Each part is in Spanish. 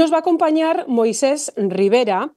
nos va a acompañar Moisés Rivera.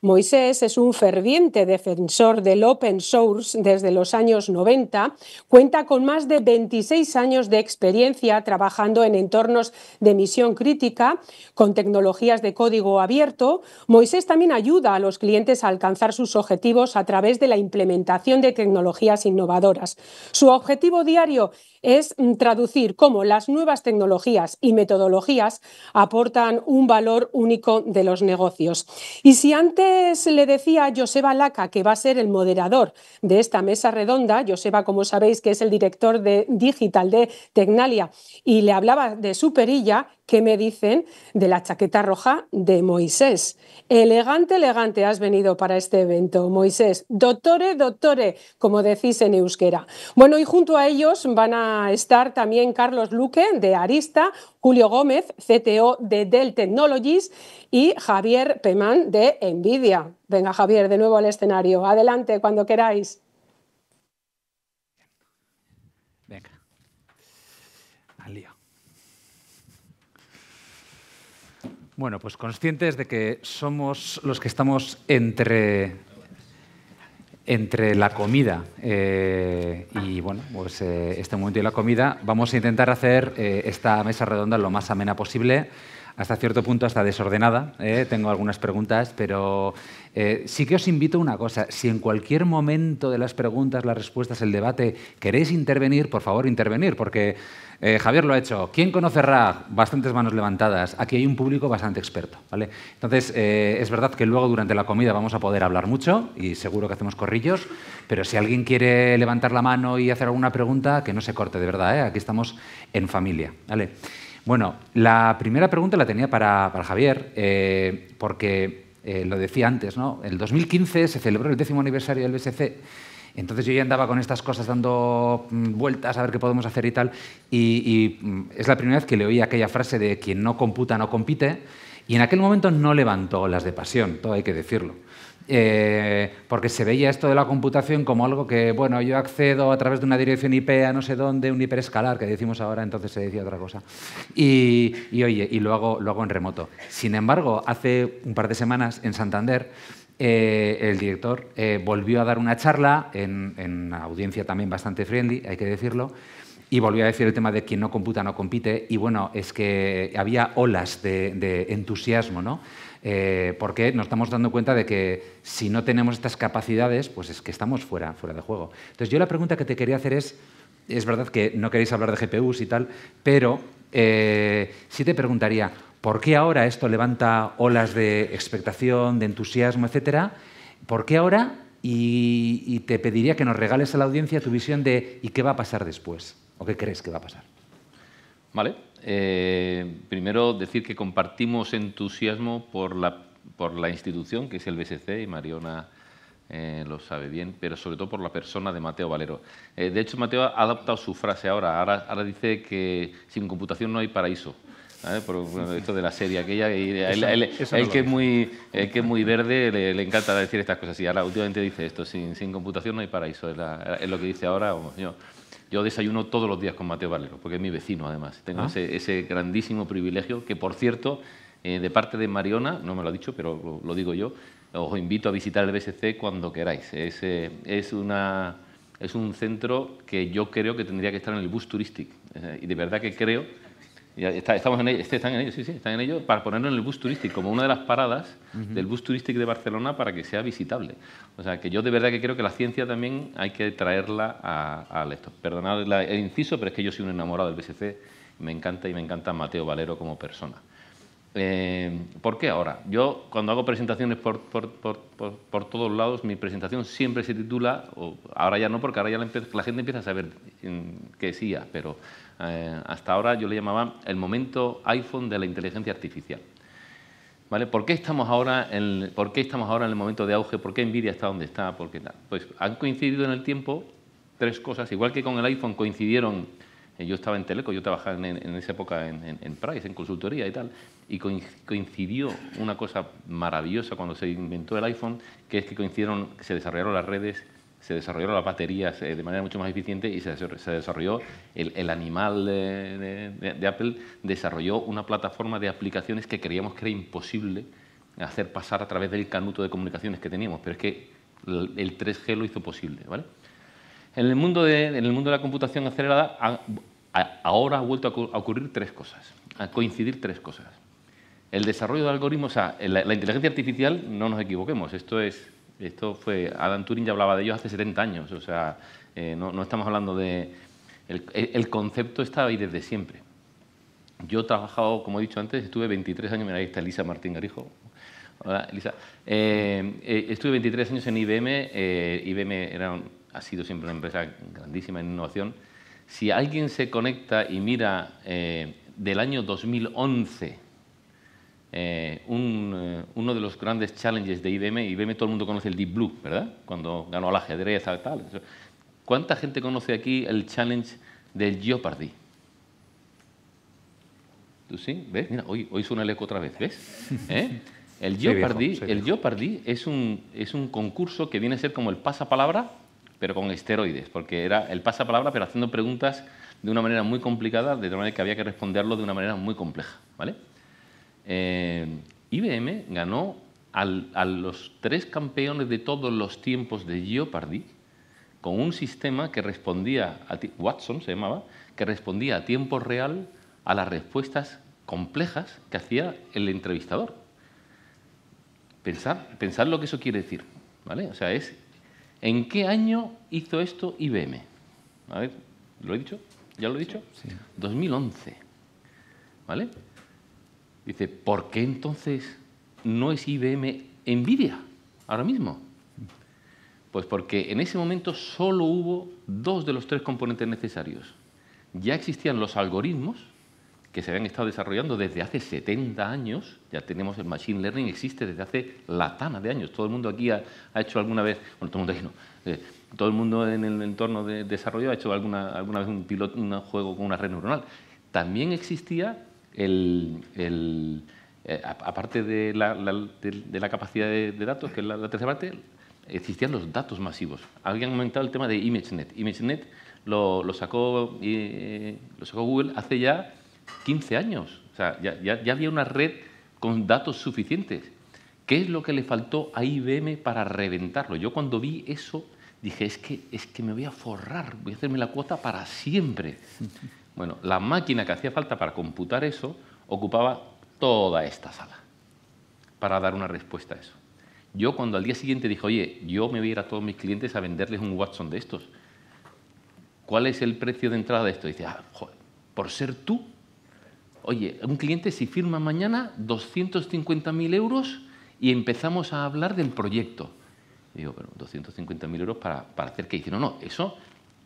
Moisés es un ferviente defensor del open source desde los años 90. Cuenta con más de 26 años de experiencia trabajando en entornos de misión crítica con tecnologías de código abierto. Moisés también ayuda a los clientes a alcanzar sus objetivos a través de la implementación de tecnologías innovadoras. Su objetivo diario es mm, traducir cómo las nuevas tecnologías y metodologías aportan un valor único de los negocios. Y si antes le decía a Joseba Laca, que va a ser el moderador de esta mesa redonda, Joseba, como sabéis, que es el director de digital de Tecnalia, y le hablaba de su perilla, ¿qué me dicen de la chaqueta roja de Moisés? Elegante, elegante has venido para este evento, Moisés. Doctore, doctore, como decís en euskera. Bueno, y junto a ellos van a estar también Carlos Luque de Arista, Julio Gómez, CTO de Dell Technologies y Javier Pemán de Nvidia. Venga, Javier, de nuevo al escenario. Adelante cuando queráis. Venga. Al Bueno, pues conscientes de que somos los que estamos entre entre la comida eh, y bueno, pues, eh, este momento y la comida, vamos a intentar hacer eh, esta mesa redonda lo más amena posible hasta cierto punto hasta desordenada. ¿eh? Tengo algunas preguntas, pero eh, sí que os invito a una cosa. Si en cualquier momento de las preguntas, las respuestas, el debate queréis intervenir, por favor, intervenir, porque eh, Javier lo ha hecho. ¿Quién conoce Bastantes manos levantadas. Aquí hay un público bastante experto. ¿vale? Entonces, es verdad que luego durante la comida vamos a poder hablar mucho y seguro que hacemos corrillos, pero si alguien quiere levantar la mano y hacer alguna pregunta, que no se corte, de verdad. Aquí estamos en familia. ¿vale? Bueno, la primera pregunta la tenía para, Javier, eh, porque eh, lo decía antes, ¿no? El 2015 se celebró el décimo aniversario del BSC. Entonces yo ya andaba con estas cosas dando mm, vueltas a ver qué podemos hacer y tal. Y, y mm, es la primera vez que le oí aquella frase de quien no computa no compite. Y en aquel momento no levantó las de pasión, todo hay que decirlo. Eh, porque se veía esto de la computación como algo que, bueno, yo accedo a través de una dirección IP a no sé dónde, un hiperescalar, que decimos ahora, entonces se decía otra cosa. Y, oye, y lo hago, lo hago en remoto. Sin embargo, hace un par de semanas en Santander, eh, el director eh, volvió a dar una charla en, una audiencia también bastante friendly, hay que decirlo, y volvió a decir el tema de quien no computa no compite. Y bueno, es que había olas de, de entusiasmo, ¿no? Eh, porque nos estamos dando cuenta de que si no tenemos estas capacidades, pues es que estamos fuera, fuera de juego. Entonces yo la pregunta que te quería hacer es, es verdad que no queréis hablar de GPUs y tal, pero eh, sí te preguntaría, ¿por qué ahora esto levanta olas de expectación, de entusiasmo, etcétera? ¿Por qué ahora? y te pediría que nos regales a la audiencia tu visión de ¿y qué va a pasar después? ¿O qué crees que va a pasar? Vale. Eh, primero decir que compartimos entusiasmo por la, por la institución, que es el BSC, y Mariona eh, lo sabe bien, pero sobre todo por la persona de Mateo Valero. Eh, de hecho, Mateo ha adaptado su frase ahora. ahora. ahora dice que sin computación no hay paraíso. Por, esto de la serie aquella, que es muy, que muy verde le, encanta decir estas cosas. Y ahora últimamente dice esto, sin, computación no hay paraíso, es, lo que dice ahora. Vamos, yo, yo desayuno todos los días con Mateo Valero, porque es mi vecino además. Tengo ah. ese, grandísimo privilegio que, por cierto, eh, de parte de Mariona, no me lo ha dicho, pero lo, digo yo, os invito a visitar el BSC cuando queráis. Es, eh, es, una, es un centro que yo creo que tendría que estar en el bus turístico. Eh, y de verdad que creo estamos en este, están en ello, sí, sí, están en ello para ponerlo en el bus turístico, como una de las paradas del bus turístico de Barcelona para que sea visitable. O sea, que yo de verdad que creo que la ciencia también hay que traerla a, a esto. Perdonad el inciso, pero es que yo soy un enamorado del BSC, me encanta y me encanta Mateo Valero como persona. Eh, ¿Por qué ahora? Yo cuando hago presentaciones por, por, por, por, todos lados, mi presentación siempre se titula, o ahora ya no, porque ahora ya la, gente empieza a saber mm, que sí, pero eh, hasta ahora yo le llamaba el momento iPhone de la inteligencia artificial. ¿Vale? ¿Por, qué estamos ahora en, ¿Por estamos ahora en el momento de auge? ¿Por qué Nvidia está donde está? Pues han coincidido en el tiempo tres cosas. Igual que con el iPhone coincidieron, eh, yo estaba en Teleco, yo trabajaba en, esa época en, Price, en consultoría y tal, y coincidió una cosa maravillosa cuando se inventó el iPhone, que es que coincidieron, se desarrollaron las redes se desarrollaron las baterías eh, de manera mucho más eficiente y se, desarrolló el, animal de, Apple, desarrolló una plataforma de aplicaciones que creíamos que era imposible hacer pasar a través del canuto de comunicaciones que teníamos, pero es que el, 3G lo hizo posible. ¿vale? En, el mundo de, en el mundo de la computación acelerada ahora ha vuelto a ocurrir tres cosas, a coincidir tres cosas. El desarrollo de algoritmos, o sea, la inteligencia artificial, no nos equivoquemos, esto es esto fue, Adam Turing ya hablaba de ellos hace 70 años, o sea, eh, no, estamos hablando de... El, concepto está ahí desde siempre. Yo he trabajado, como he dicho antes, estuve 23 años, mira, ahí está Elisa Martín Garijo. Hola, Elisa. Eh, eh, estuve 23 años en IBM. IBM ha sido siempre una empresa grandísima en innovación. Si alguien se conecta y mira del año 2011 eh, eh, uno de los grandes challenges de IBM, IBM todo el mundo conoce el Deep Blue, ¿verdad? Cuando ganó al ajedrez, tal, tal. ¿Cuánta gente conoce aquí el challenge del Jeopardy? ¿Tú sí? ¿Ves? Mira, hoy, hoy suena el eco otra vez, ¿ves? ¿Eh? El Jeopardy, el Jeopardy es, un, concurso que viene a ser como el pasapalabra, pero con esteroides, porque era el pasapalabra, pero haciendo preguntas de una manera muy complicada, de tal manera que había que responderlo de una manera muy compleja, ¿vale? Eh, IBM ganó a los tres campeones de todos los tiempos de Jeopardy con un sistema que respondía, a Watson se llamaba, que respondía a tiempo real a las respuestas complejas que hacía el entrevistador. Pensar, lo que eso quiere decir, ¿vale? O sea, es ¿en qué año hizo esto IBM? A ver, ¿lo he dicho? ¿Ya lo he dicho? Sí. 2011, ¿vale? Dice, ¿por qué entonces no es IBM Nvidia ahora mismo? Pues porque en ese momento solo hubo dos de los tres componentes necesarios. Ya existían los algoritmos que se habían estado desarrollando desde hace 70 años, ya tenemos el Machine Learning, existe desde hace latana de años. Todo el mundo aquí ha, hecho alguna vez, bueno, todo el mundo aquí no, eh, todo el mundo en el entorno de desarrollo ha hecho alguna, alguna vez un, piloto, un juego con una red neuronal. También existía eh, aparte de la, capacidad de, datos, que es la, tercera parte, existían los datos masivos. Habían aumentado el tema de ImageNet. ImageNet lo, eh, sacó, Google hace ya 15 años. O sea, ya, había una red con datos suficientes. ¿Qué es lo que le faltó a IBM para reventarlo? Yo cuando vi eso dije, es que, es que me voy a forrar, voy a hacerme la cuota para siempre. Bueno, la máquina que hacía falta para computar eso ocupaba toda esta sala para dar una respuesta a eso. Yo cuando al día siguiente dije, oye, yo me voy a ir a todos mis clientes a venderles un Watson de estos. ¿Cuál es el precio de entrada de esto? dice, ah, joder, por ser tú, oye, un cliente si firma mañana 250.000 euros y empezamos a hablar del proyecto. digo, pero 250.000 euros para, para hacer qué. Y dice, no, no, eso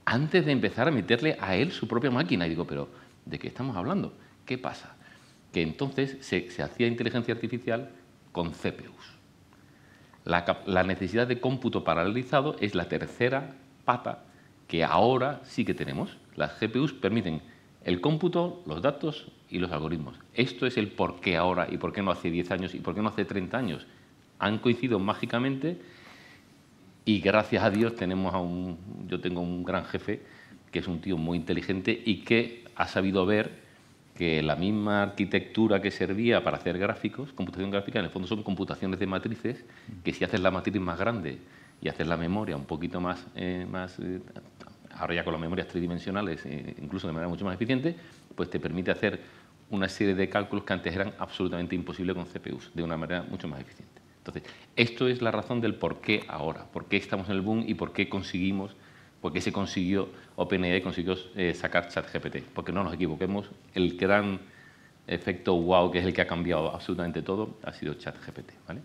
antes de empezar a meterle a él su propia máquina. Y digo, pero ¿de qué estamos hablando? ¿Qué pasa? Que entonces se, hacía inteligencia artificial con CPUs. La, necesidad de cómputo paralelizado es la tercera pata que ahora sí que tenemos. Las GPUs permiten el cómputo, los datos y los algoritmos. Esto es el por qué ahora y por qué no hace 10 años y por qué no hace 30 años. Han coincidido mágicamente y gracias a Dios tenemos a un, yo tengo un gran jefe que es un tío muy inteligente y que ha sabido ver que la misma arquitectura que servía para hacer gráficos, computación gráfica, en el fondo son computaciones de matrices, que si haces la matriz más grande y haces la memoria un poquito más, eh, más eh, ahora ya con las memorias tridimensionales, eh, incluso de manera mucho más eficiente, pues te permite hacer una serie de cálculos que antes eran absolutamente imposibles con CPUs, de una manera mucho más eficiente. Entonces, esto es la razón del por qué ahora, por qué estamos en el boom y por qué conseguimos, por qué se consiguió OpenAI consiguió eh, sacar ChatGPT. Porque no nos equivoquemos, el gran efecto wow, que es el que ha cambiado absolutamente todo, ha sido ChatGPT. ¿vale?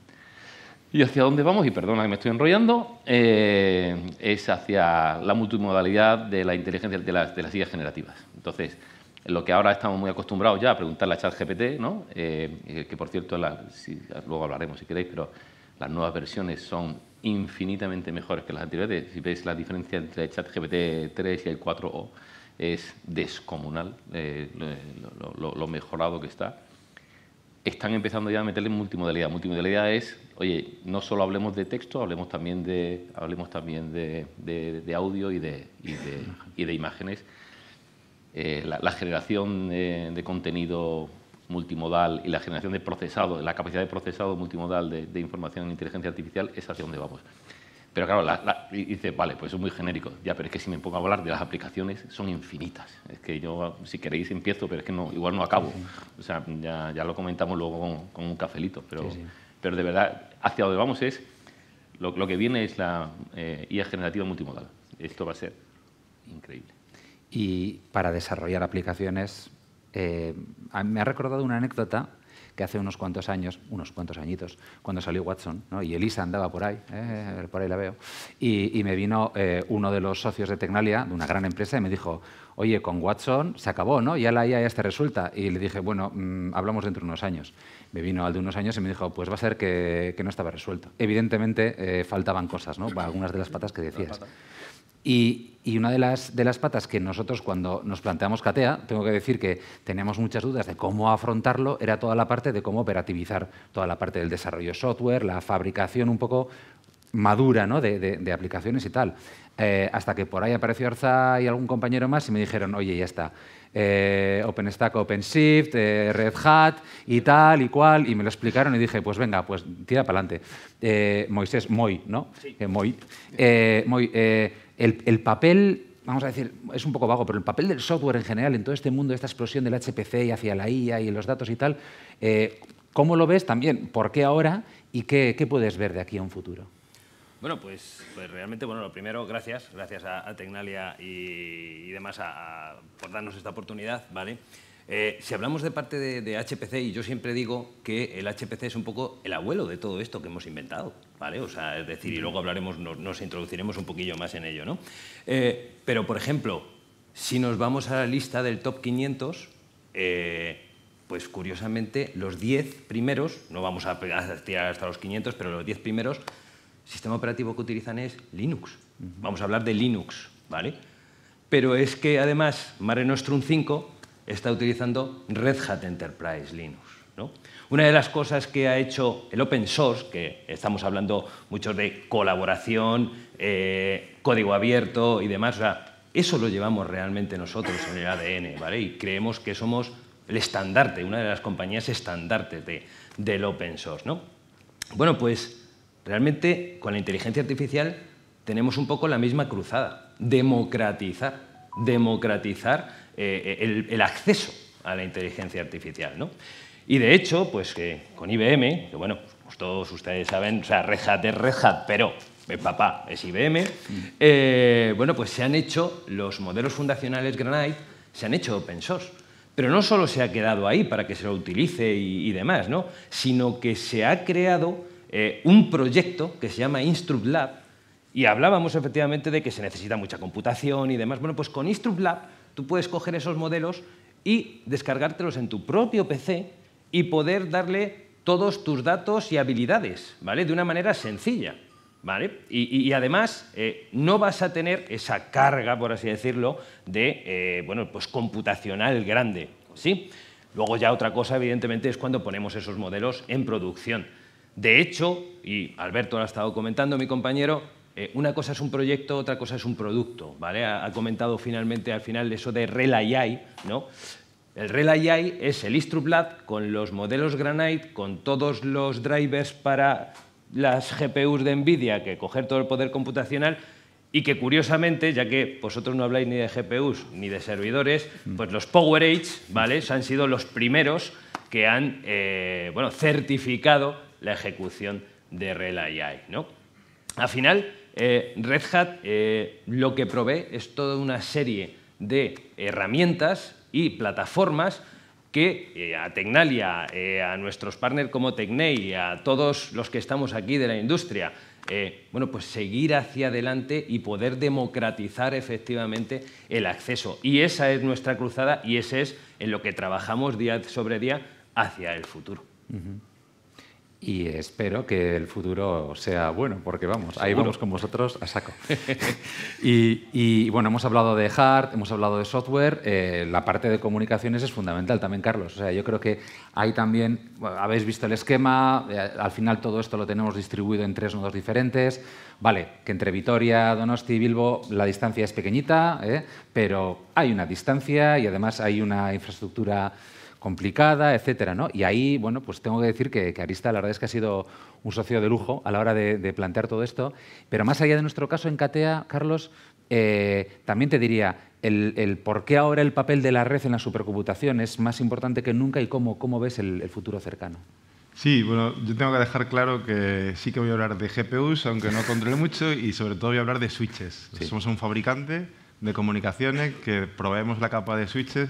¿Y hacia dónde vamos? Y perdona que me estoy enrollando, eh, es hacia la multimodalidad de la inteligencia de las, de las, generativas. Entonces, lo que ahora estamos muy acostumbrados ya a preguntarle a ChatGPT, ¿no? Eh, eh, que por cierto, luego hablaremos si queréis, pero las nuevas versiones son infinitamente mejores que las anteriores. Si veis la diferencia entre ChatGPT 3 y el 4O, es descomunal eh, lo, mejorado que está. Están empezando ya a meterle multimodalidad. Multimodalidad es, oye, no solo hablemos de texto, hablemos también de, hablemos también de, audio y de, y de imágenes eh, la, generación de, contenido multimodal y la generación de procesado, la capacidad de procesado multimodal de, información en inteligencia artificial es hacia donde vamos. Pero claro, la, dice, vale, pues es muy genérico. Ya, pero es que si me pongo a hablar de las aplicaciones, son infinitas. Es que yo, si queréis, empiezo, pero es que no, igual no acabo. O sea, ya, lo comentamos luego con, un cafelito. Pero, pero de verdad, hacia donde vamos es, lo, que viene es la eh, IA generativa multimodal. Esto va a ser increíble y para desarrollar aplicaciones. Eh, me ha recordado una anécdota que hace unos cuantos años, unos cuantos añitos, cuando salió Watson, y Elisa andaba por ahí, eh, por ahí la veo, y, me vino eh, uno de los socios de Tecnalia, de una gran empresa, y me dijo, oye, con Watson se acabó, ¿no? Ya la IA ya está resulta. Y le dije, bueno, mm, hablamos dentro de unos años. Me vino al de unos años y me dijo, pues va a ser que, no estaba resuelto. Evidentemente faltaban cosas, Algunas de las patas que decías. Y, una de las, patas que nosotros cuando nos planteamos CATEA, tengo que decir que teníamos muchas dudas de cómo afrontarlo, era toda la parte de cómo operativizar toda la parte del desarrollo software, la fabricación un poco madura de, aplicaciones y tal. Eh, hasta que por ahí apareció Arza y algún compañero más y me dijeron, oye, ya está, eh, OpenStack, OpenShift, eh, Red Hat y tal y cual, y me lo explicaron y dije, pues venga, pues tira para adelante. Moisés, Moy, ¿no? Sí. Moy. Moy el, papel vamos a decir, es un poco vago, pero el papel del software en general en todo este mundo, esta explosión del HPC y hacia la IA y los datos y tal, eh, ¿cómo lo ves también? ¿Por qué ahora? ¿Y qué, puedes ver de aquí a un futuro? Bueno, pues, pues realmente, bueno, lo primero, gracias, gracias a, Tecnalia y, demás por darnos esta oportunidad, ¿vale? vale eh, si hablamos de parte de, HPC, y yo siempre digo que el HPC es un poco el abuelo de todo esto que hemos inventado, ¿vale? O sea, es decir, y luego hablaremos, nos, introduciremos un poquillo más en ello, ¿no? Eh, pero, por ejemplo, si nos vamos a la lista del top 500, eh, pues curiosamente los 10 primeros, no vamos a tirar hasta los 500, pero los 10 primeros, sistema operativo que utilizan es Linux. Vamos a hablar de Linux, ¿vale? Pero es que además Mare Nostrum 5 está utilizando Red Hat Enterprise Linux. ¿no? Una de las cosas que ha hecho el open source, que estamos hablando mucho de colaboración, eh, código abierto y demás, o sea, eso lo llevamos realmente nosotros en el ADN, ¿vale? Y creemos que somos el estandarte, una de las compañías estandartes del open source, ¿no? Bueno, pues realmente con la inteligencia artificial tenemos un poco la misma cruzada, democratizar, democratizar eh, el, acceso a la inteligencia artificial. ¿no? Y de hecho, pues que con IBM, que bueno, pues todos ustedes saben, o sea, Red Hat es Red Hat, pero eh, papá es IBM, eh, bueno, pues se han hecho los modelos fundacionales Granite, se han hecho open source. Pero no solo se ha quedado ahí para que se lo utilice y, demás, ¿no? sino que se ha creado un proyecto que se llama Instruct Lab, y hablábamos efectivamente de que se necesita mucha computación y demás. Bueno, pues con Instruct Lab tú puedes coger esos modelos y descargártelos en tu propio PC y poder darle todos tus datos y habilidades, ¿vale? De una manera sencilla, ¿vale? Y, además eh, no vas a tener esa carga, por así decirlo, de, eh, bueno, pues computacional grande, ¿sí? Luego ya otra cosa, evidentemente, es cuando ponemos esos modelos en producción. De hecho, y Alberto lo ha estado comentando, mi compañero, eh, una cosa es un proyecto, otra cosa es un producto, ¿vale? Ha, comentado finalmente al final eso de Relay ¿no? El Relayai es el Lab con los modelos Granite, con todos los drivers para las GPUs de NVIDIA, que coger todo el poder computacional y que curiosamente, ya que vosotros no habláis ni de GPUs ni de servidores, mm. pues los PowerEdge, ¿vale? Han sido los primeros que han eh, bueno, certificado la ejecución de Relayai, ¿no? Al final, eh, Red Hat eh, lo que provee es toda una serie de herramientas y plataformas que eh, a Tecnalia, a nuestros partners como Tecnei, a todos los que estamos aquí de la industria, bueno, pues seguir hacia adelante y poder democratizar efectivamente el acceso. Y esa es nuestra cruzada y ese es en lo que trabajamos día sobre día hacia el futuro y espero que el futuro sea bueno, porque vamos, ahí vamos con vosotros a saco. y, bueno, hemos hablado de hard, hemos hablado de software, eh, la parte de comunicaciones es fundamental también, Carlos. O sea, yo creo que ahí también habéis visto el esquema, eh, al final todo esto lo tenemos distribuido en tres nodos diferentes. Vale, que entre Vitoria, Donosti y Bilbo la distancia es pequeñita, eh, pero hay una distancia y además hay una infraestructura complicada, etcétera. ¿no? Y ahí, bueno, pues tengo que decir que, Arista la verdad es que ha sido un socio de lujo a la hora de, plantear todo esto. Pero más allá de nuestro caso en Catea, Carlos, eh, también te diría el, por qué ahora el papel de la red en la supercomputación es más importante que nunca y cómo, cómo ves el, futuro cercano. Sí, bueno, yo tengo que dejar claro que sí que voy a hablar de GPUs, aunque no controle mucho, y sobre todo voy a hablar de switches. Somos un fabricante de comunicaciones que proveemos la capa de switches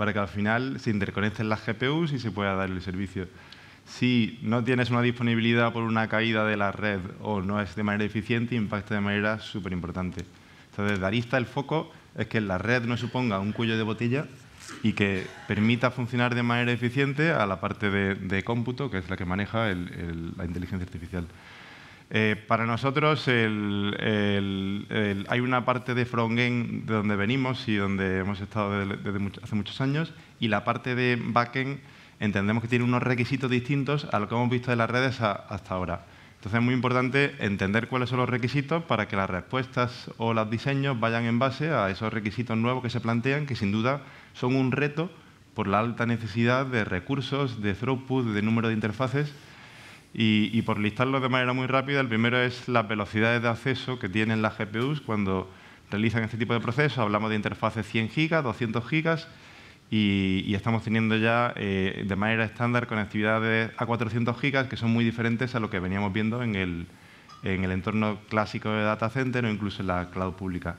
para que al final se interconecten las GPUs y se pueda dar el servicio. Si no tienes una disponibilidad por una caída de la red o no es de manera eficiente, impacta de manera súper importante. Entonces, de Arista el foco es que la red no suponga un cuello de botella y que permita funcionar de manera eficiente a la parte de, cómputo, que es la que maneja la inteligencia artificial. Eh, para nosotros hay una parte de frontend de donde venimos y donde hemos estado desde, hace muchos años y la parte de backend entendemos que tiene unos requisitos distintos a lo que hemos visto de las redes hasta ahora. Entonces es muy importante entender cuáles son los requisitos para que las respuestas o los diseños vayan en base a esos requisitos nuevos que se plantean, que sin duda son un reto por la alta necesidad de recursos, de throughput, de número de interfaces y, por listarlos de manera muy rápida, el primero es las velocidades de acceso que tienen las GPUs cuando realizan este tipo de procesos. Hablamos de interfaces 100 gigas, 200 gigas y, estamos teniendo ya eh, de manera estándar conectividades a 400 gigas que son muy diferentes a lo que veníamos viendo en el, en el entorno clásico de data center o incluso en la cloud pública.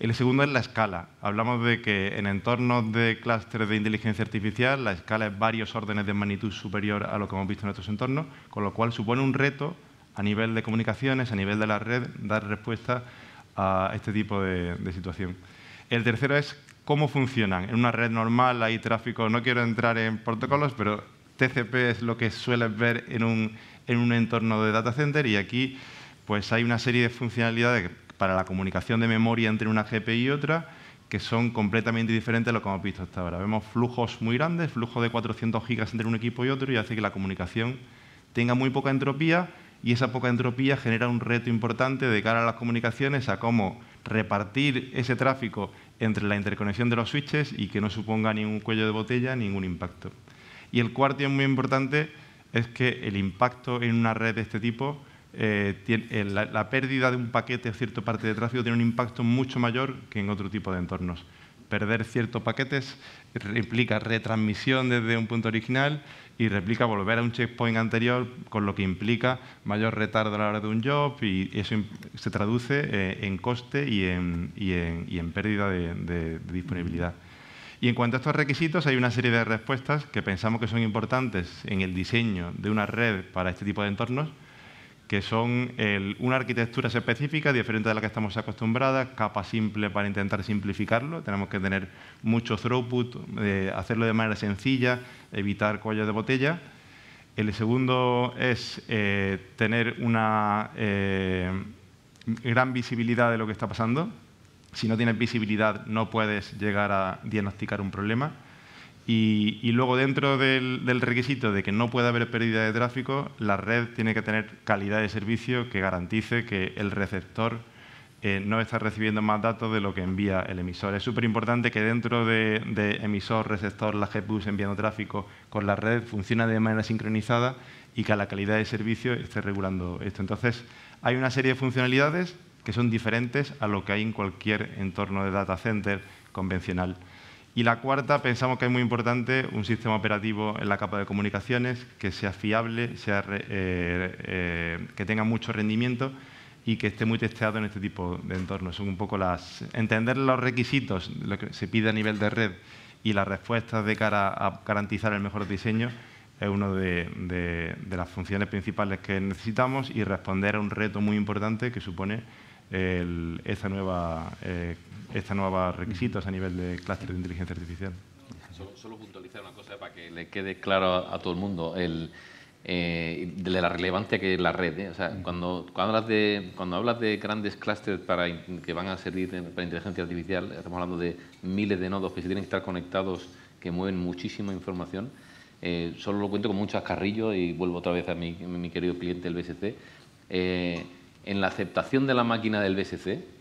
El segundo es la escala. Hablamos de que en entornos de clústeres de inteligencia artificial la escala es varios órdenes de magnitud superior a lo que hemos visto en otros entornos, con lo cual supone un reto a nivel de comunicaciones, a nivel de la red, dar respuesta a este tipo de, situación. El tercero es cómo funcionan. En una red normal hay tráfico, no quiero entrar en protocolos, pero TCP es lo que sueles ver en un, en un entorno de data center y aquí pues hay una serie de funcionalidades para la comunicación de memoria entre una GPI y otra que son completamente diferentes a lo que hemos visto hasta ahora. Vemos flujos muy grandes, flujos de 400 gigas entre un equipo y otro y hace que la comunicación tenga muy poca entropía y esa poca entropía genera un reto importante de cara a las comunicaciones, a cómo repartir ese tráfico entre la interconexión de los switches y que no suponga ningún cuello de botella, ningún impacto. Y el cuarto y muy importante es que el impacto en una red de este tipo eh, eh, la, pérdida de un paquete o cierta parte de tráfico tiene un impacto mucho mayor que en otro tipo de entornos. Perder ciertos paquetes implica retransmisión desde un punto original y replica volver a un checkpoint anterior, con lo que implica mayor retardo a la hora de un job y eso se traduce eh, en coste y en, pérdida de disponibilidad. Y en cuanto a estos requisitos, hay una serie de respuestas que pensamos que son importantes en el diseño de una red para este tipo de entornos, que son una arquitectura específica, diferente a la que estamos acostumbradas, capa simple para intentar simplificarlo, tenemos que tener mucho throughput, eh, hacerlo de manera sencilla, evitar cuellos de botella. El segundo es eh, tener una eh, gran visibilidad de lo que está pasando. Si no tienes visibilidad no puedes llegar a diagnosticar un problema. Y, luego dentro del, requisito de que no pueda haber pérdida de tráfico, la red tiene que tener calidad de servicio que garantice que el receptor eh, no está recibiendo más datos de lo que envía el emisor. Es súper importante que dentro de, emisor, receptor, la GPUs enviando tráfico con la red funcione de manera sincronizada y que la calidad de servicio esté regulando esto. Entonces, hay una serie de funcionalidades que son diferentes a lo que hay en cualquier entorno de data center convencional. Y la cuarta, pensamos que es muy importante un sistema operativo en la capa de comunicaciones que sea fiable, eh, eh, que tenga mucho rendimiento y que esté muy testeado en este tipo de entornos. Son un poco las entender los requisitos, lo que se pide a nivel de red y las respuestas de cara a garantizar el mejor diseño es una de, las funciones principales que necesitamos y responder a un reto muy importante que supone el, esa nueva eh, estas nuevos requisitos a nivel de clúster de inteligencia artificial. Solo, puntualizar una cosa para que le quede claro a, todo el mundo. Eh, de la relevancia que es la red. ¿eh? cuando, hablas de, grandes clústeres que van a servir para inteligencia artificial, estamos hablando de miles de nodos que se tienen que estar conectados, que mueven muchísima información. Eh, solo lo cuento con mucho carrillos y vuelvo otra vez a mi, mi querido cliente del BSC. en la aceptación de la máquina del BSC,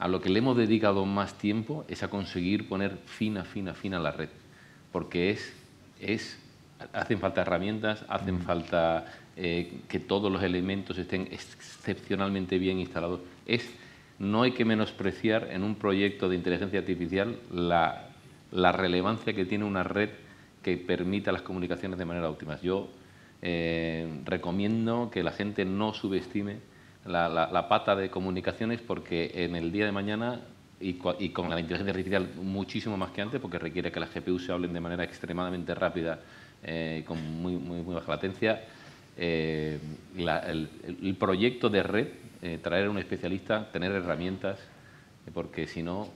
a lo que le hemos dedicado más tiempo es a conseguir poner fina, fina, fina la red, porque es, es hacen falta herramientas, hacen mm. falta eh, que todos los elementos estén excepcionalmente bien instalados. Es, no hay que menospreciar en un proyecto de inteligencia artificial la, relevancia que tiene una red que permita las comunicaciones de manera óptima. Yo eh, recomiendo que la gente no subestime la, pata de comunicaciones porque en el día de mañana y, con la inteligencia artificial muchísimo más que antes, porque requiere que las GPU se hablen de manera extremadamente rápida eh, con muy, baja latencia. Eh, el, proyecto de red, eh, traer a un especialista, tener herramientas, eh, porque si no,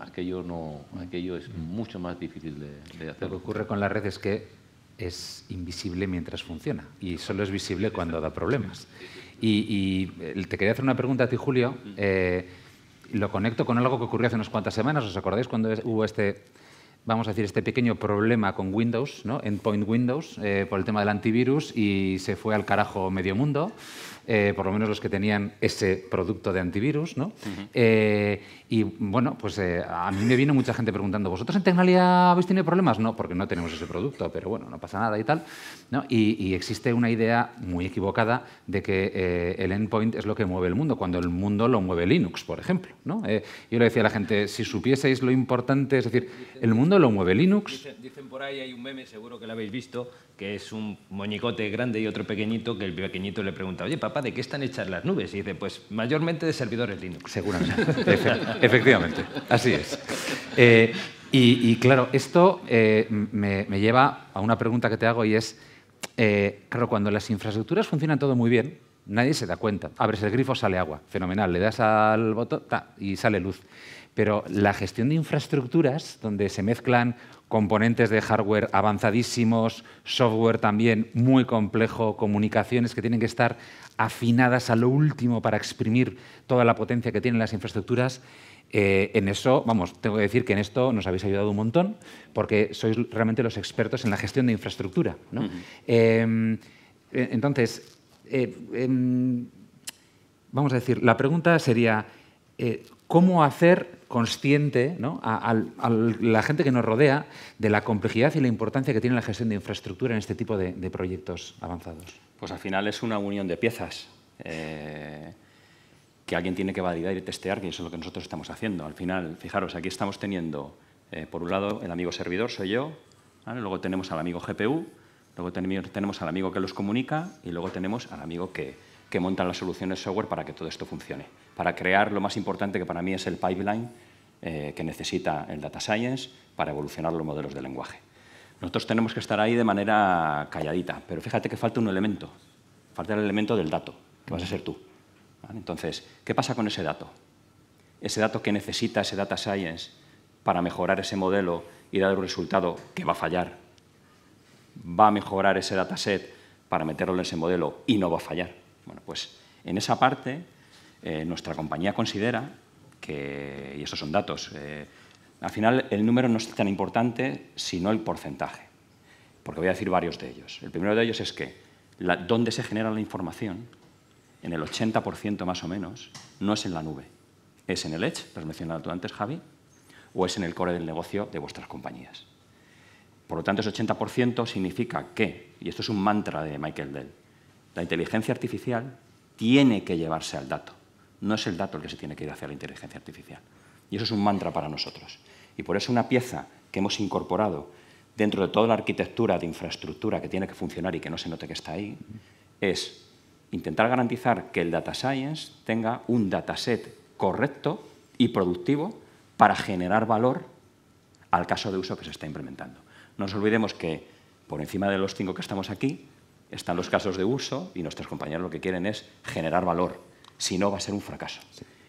aquello, aquello es mucho más difícil de, de hacer. Lo que ocurre con la red es que es invisible mientras funciona y solo es visible cuando da problemas. Y, eh, te quería hacer una pregunta a ti, Julio. Mm. Eh, lo conecto con algo que ocurrió hace unas cuantas semanas. ¿Os acordáis cuando hubo este, vamos a decir, este pequeño problema con Windows, ¿no? Endpoint Windows, eh, por el tema del antivirus y se fue al carajo medio mundo? Eh, por lo menos los que tenían ese producto de antivirus, ¿no? Eh, y bueno, pues eh, a mí me viene mucha gente preguntando, ¿vosotros en Tecnalia habéis tenido problemas? No, porque no tenemos ese producto, pero bueno, no pasa nada y tal. ¿no? Y, existe una idea muy equivocada de que el endpoint es lo que mueve el mundo, cuando el mundo lo mueve Linux, por ejemplo. ¿no? yo le decía a la gente, si supieseis lo importante, es decir, el mundo lo mueve Linux. dicen por ahí, hay un meme, seguro que lo habéis visto, que es un moñicote grande y otro pequeñito, que el pequeñito le pregunta, oye, papá, ¿de qué están hechas las nubes? Y dice, pues mayormente de servidores Linux. Seguramente, efectivamente, así es. Eh, y, claro, esto eh, me, lleva a una pregunta que te hago y es, eh, claro, cuando las infraestructuras funcionan todo muy bien, nadie se da cuenta. Abres el grifo, sale agua, fenomenal, le das al botón y sale luz. Pero la gestión de infraestructuras, donde se mezclan componentes de hardware avanzadísimos, software también muy complejo, comunicaciones que tienen que estar afinadas a lo último para exprimir toda la potencia que tienen las infraestructuras. Eh, en eso, vamos, tengo que decir que en esto nos habéis ayudado un montón, porque sois realmente los expertos en la gestión de infraestructura. Eh, eh, entonces, em, vamos a decir, la pregunta sería, cómo hacer consciente a, la gente que nos rodea de la complejidad y la importancia que tiene la gestión de infraestructura en este tipo de, proyectos avanzados. Pues al final es una unión de piezas eh, que alguien tiene que validar y testear, que eso es lo que nosotros estamos haciendo. Al final, fijaros, aquí estamos teniendo, eh, por un lado, el amigo servidor, soy yo, luego tenemos al amigo GPU, luego tenemos al amigo que los comunica y luego tenemos al amigo que, que monta las soluciones software para que todo esto funcione para crear lo más importante que para mí es el pipeline eh, que necesita el data science para evolucionar los modelos de lenguaje. Nosotros tenemos que estar ahí de manera calladita, pero fíjate que falta un elemento, falta el elemento del dato, que vas a ser tú. Entonces, ¿qué pasa con ese dato? Ese dato que necesita ese data science para mejorar ese modelo y dar un resultado que va a fallar. Va a mejorar ese dataset para meterlo en ese modelo y no va a fallar. Bueno, pues en esa parte eh, nuestra compañía considera que, y estos son datos, eh, al final el número no es tan importante sino el porcentaje, porque voy a decir varios de ellos. El primero de ellos es que donde se genera la información, en el 80% más o menos, no es en la nube, es en el Edge, lo has mencionado tú antes, Javi, o es en el core del negocio de vuestras compañías. Por lo tanto, ese 80% significa que, y esto es un mantra de Michael Dell, la inteligencia artificial tiene que llevarse al dato. No es el dato el que se tiene que ir hacia la inteligencia artificial. Y eso es un mantra para nosotros. Y por eso una pieza que hemos incorporado dentro de toda la arquitectura de infraestructura que tiene que funcionar y que no se note que está ahí, es intentar garantizar que el data science tenga un dataset correcto y productivo para generar valor al caso de uso que se está implementando. No nos olvidemos que por encima de los cinco que estamos aquí están los casos de uso y nuestros compañeros lo que quieren es generar valor si no va a ser un fracaso.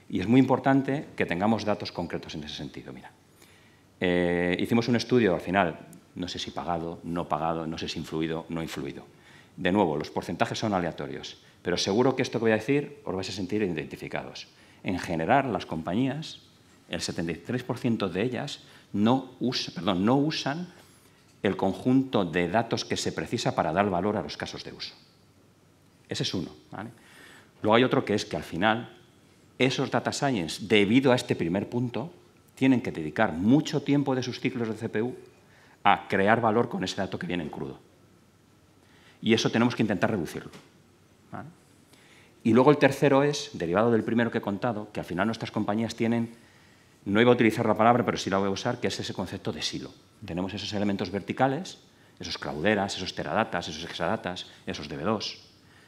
Y es muy importante que tengamos datos concretos en ese sentido. Mira, eh, hicimos un estudio al final, no sé si pagado, no pagado, no sé si influido, no influido. De nuevo, los porcentajes son aleatorios, pero seguro que esto que voy a decir os vais a sentir identificados. En general, las compañías, el 73% de ellas no, no usan el conjunto de datos que se precisa para dar valor a los casos de uso. Ese es uno. ¿vale? Luego hay otro que es que al final esos data science, debido a este primer punto, tienen que dedicar mucho tiempo de sus ciclos de CPU a crear valor con ese dato que viene en crudo. Y eso tenemos que intentar reducirlo. Y luego el tercero es, derivado del primero que he contado, que al final nuestras compañías tienen, no iba a utilizar la palabra, pero sí la voy a usar, que es ese concepto de silo. Tenemos esos elementos verticales, esos clauderas, esos teradatas, esos exadatas, esos DB2,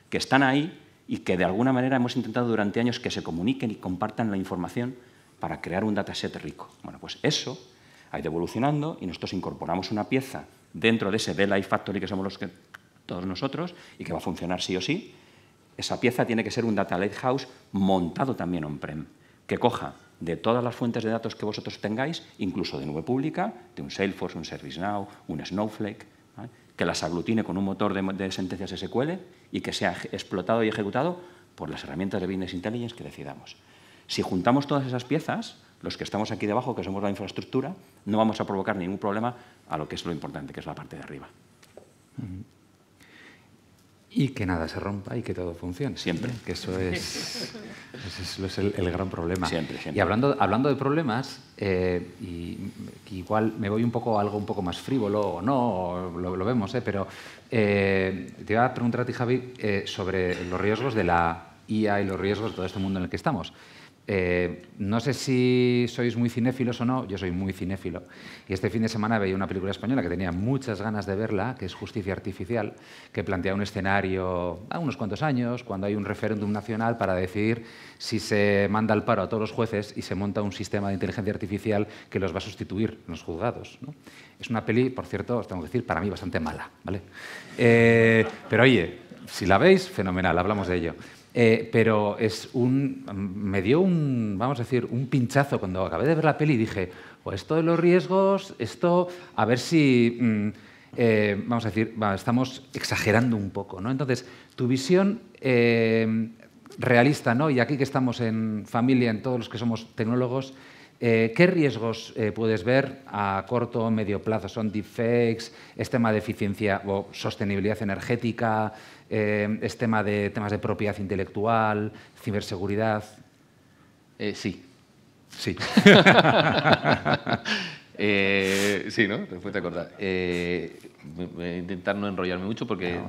que están ahí y que de alguna manera hemos intentado durante años que se comuniquen y compartan la información para crear un dataset rico. Bueno, pues eso ha ido evolucionando y nosotros incorporamos una pieza dentro de ese y Factory que somos los que, todos nosotros y que va a funcionar sí o sí. Esa pieza tiene que ser un Data Lighthouse montado también on-prem, que coja de todas las fuentes de datos que vosotros tengáis, incluso de nube pública, de un Salesforce, un ServiceNow, un Snowflake, que las aglutine con un motor de, sentencias SQL y que sea explotado y ejecutado por las herramientas de Business Intelligence que decidamos. Si juntamos todas esas piezas, los que estamos aquí debajo, que somos la infraestructura, no vamos a provocar ningún problema a lo que es lo importante, que es la parte de arriba y que nada se rompa y que todo funcione. Siempre. Que eso es, es el, gran problema. Siempre, Y hablando, hablando de problemas, eh, y, igual me voy un poco a algo un poco más frívolo o no, lo, vemos, eh, pero eh, te iba a preguntar a ti, Javi, eh, sobre los riesgos de la IA y los riesgos de todo este mundo en el que estamos. Eh, no sé si sois muy cinéfilos o no, yo soy muy cinéfilo. Y este fin de semana veía una película española que tenía muchas ganas de verla, que es Justicia Artificial, que plantea un escenario a unos cuantos años, cuando hay un referéndum nacional para decidir si se manda al paro a todos los jueces y se monta un sistema de inteligencia artificial que los va a sustituir en los juzgados. Es una peli, por cierto, os tengo que decir, para mí bastante mala. ¿vale? Eh, pero oye, si la veis, fenomenal, hablamos de ello. Eh, pero es un, me dio un, vamos a decir, un pinchazo cuando acabé de ver la peli y dije, o oh, esto de los riesgos, esto, a ver si, mm, eh, vamos a decir, estamos exagerando un poco, ¿no? Entonces, tu visión eh, realista, ¿no? Y aquí que estamos en familia, en todos los que somos tecnólogos, ¿Qué riesgos puedes ver a corto o medio plazo? ¿Son defects, ¿Es tema de eficiencia o sostenibilidad energética? Eh, es tema de temas de propiedad intelectual, ciberseguridad. Eh, sí. Sí. Eh, sí, ¿no? voy a intentar no enrollarme mucho porque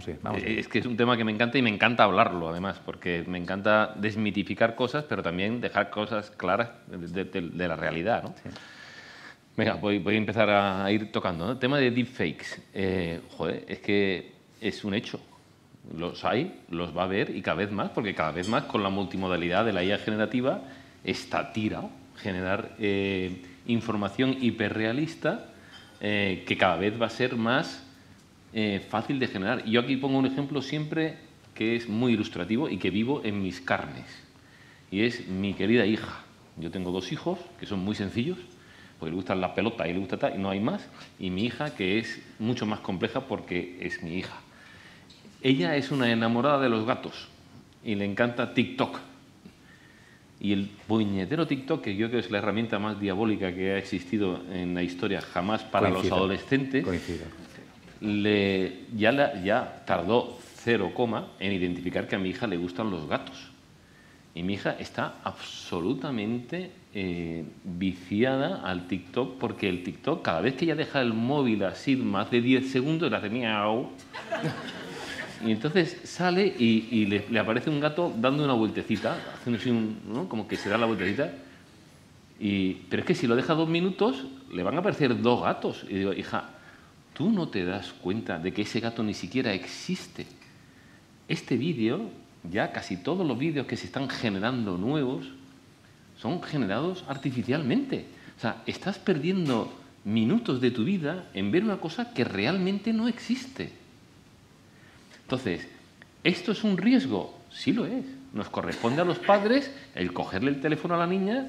es que es un tema que me encanta y me encanta hablarlo, además, porque me encanta desmitificar cosas, pero también dejar cosas claras de, la realidad, Venga, voy, voy, a empezar a ir tocando. El tema de deepfakes. joder, es que es un hecho. Los hay, los va a haber y cada vez más, porque cada vez más con la multimodalidad de la IA generativa está tirado generar eh, información hiperrealista eh, que cada vez va a ser más eh, fácil de generar. Yo aquí pongo un ejemplo siempre que es muy ilustrativo y que vivo en mis carnes. Y es mi querida hija. Yo tengo dos hijos que son muy sencillos, porque le gustan la pelota y le gusta tal, y no hay más. Y mi hija que es mucho más compleja porque es mi hija. Ella es una enamorada de los gatos y le encanta TikTok. Y el puñetero TikTok, que yo creo que es la herramienta más diabólica que ha existido en la historia jamás para los adolescentes, ya, tardó cero coma en identificar que a mi hija le gustan los gatos. Y mi hija está absolutamente eh, viciada al TikTok porque el TikTok, cada vez que ella deja el móvil así más de 10 segundos, la hace miau. Y entonces sale y, le, aparece un gato dando una vueltecita, haciendo así un, como que se da la vueltecita. pero es que si lo deja dos minutos, le van a aparecer dos gatos. Y digo, hija, tú no te das cuenta de que ese gato ni siquiera existe. Este vídeo, ya casi todos los vídeos que se están generando nuevos, son generados artificialmente. O sea, estás perdiendo minutos de tu vida en ver una cosa que realmente no existe. Entonces, ¿esto es un riesgo? Sí lo es. Nos corresponde a los padres el cogerle el teléfono a la niña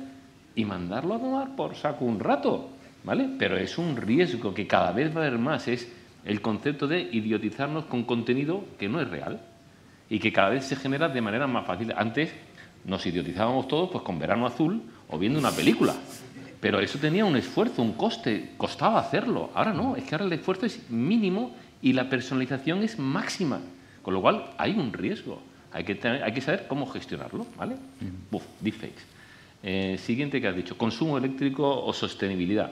y mandarlo a tomar por saco un rato, ¿vale? Pero es un riesgo que cada vez va a haber más, es el concepto de idiotizarnos con contenido que no es real y que cada vez se genera de manera más fácil. Antes nos idiotizábamos todos pues con Verano Azul o viendo una película, pero eso tenía un esfuerzo, un coste, costaba hacerlo. Ahora no, es que ahora el esfuerzo es mínimo y la personalización es máxima, con lo cual hay un riesgo. Hay que, saber cómo gestionarlo, ¿vale? Buf, deepfakes. Eh, siguiente que has dicho, consumo eléctrico o sostenibilidad.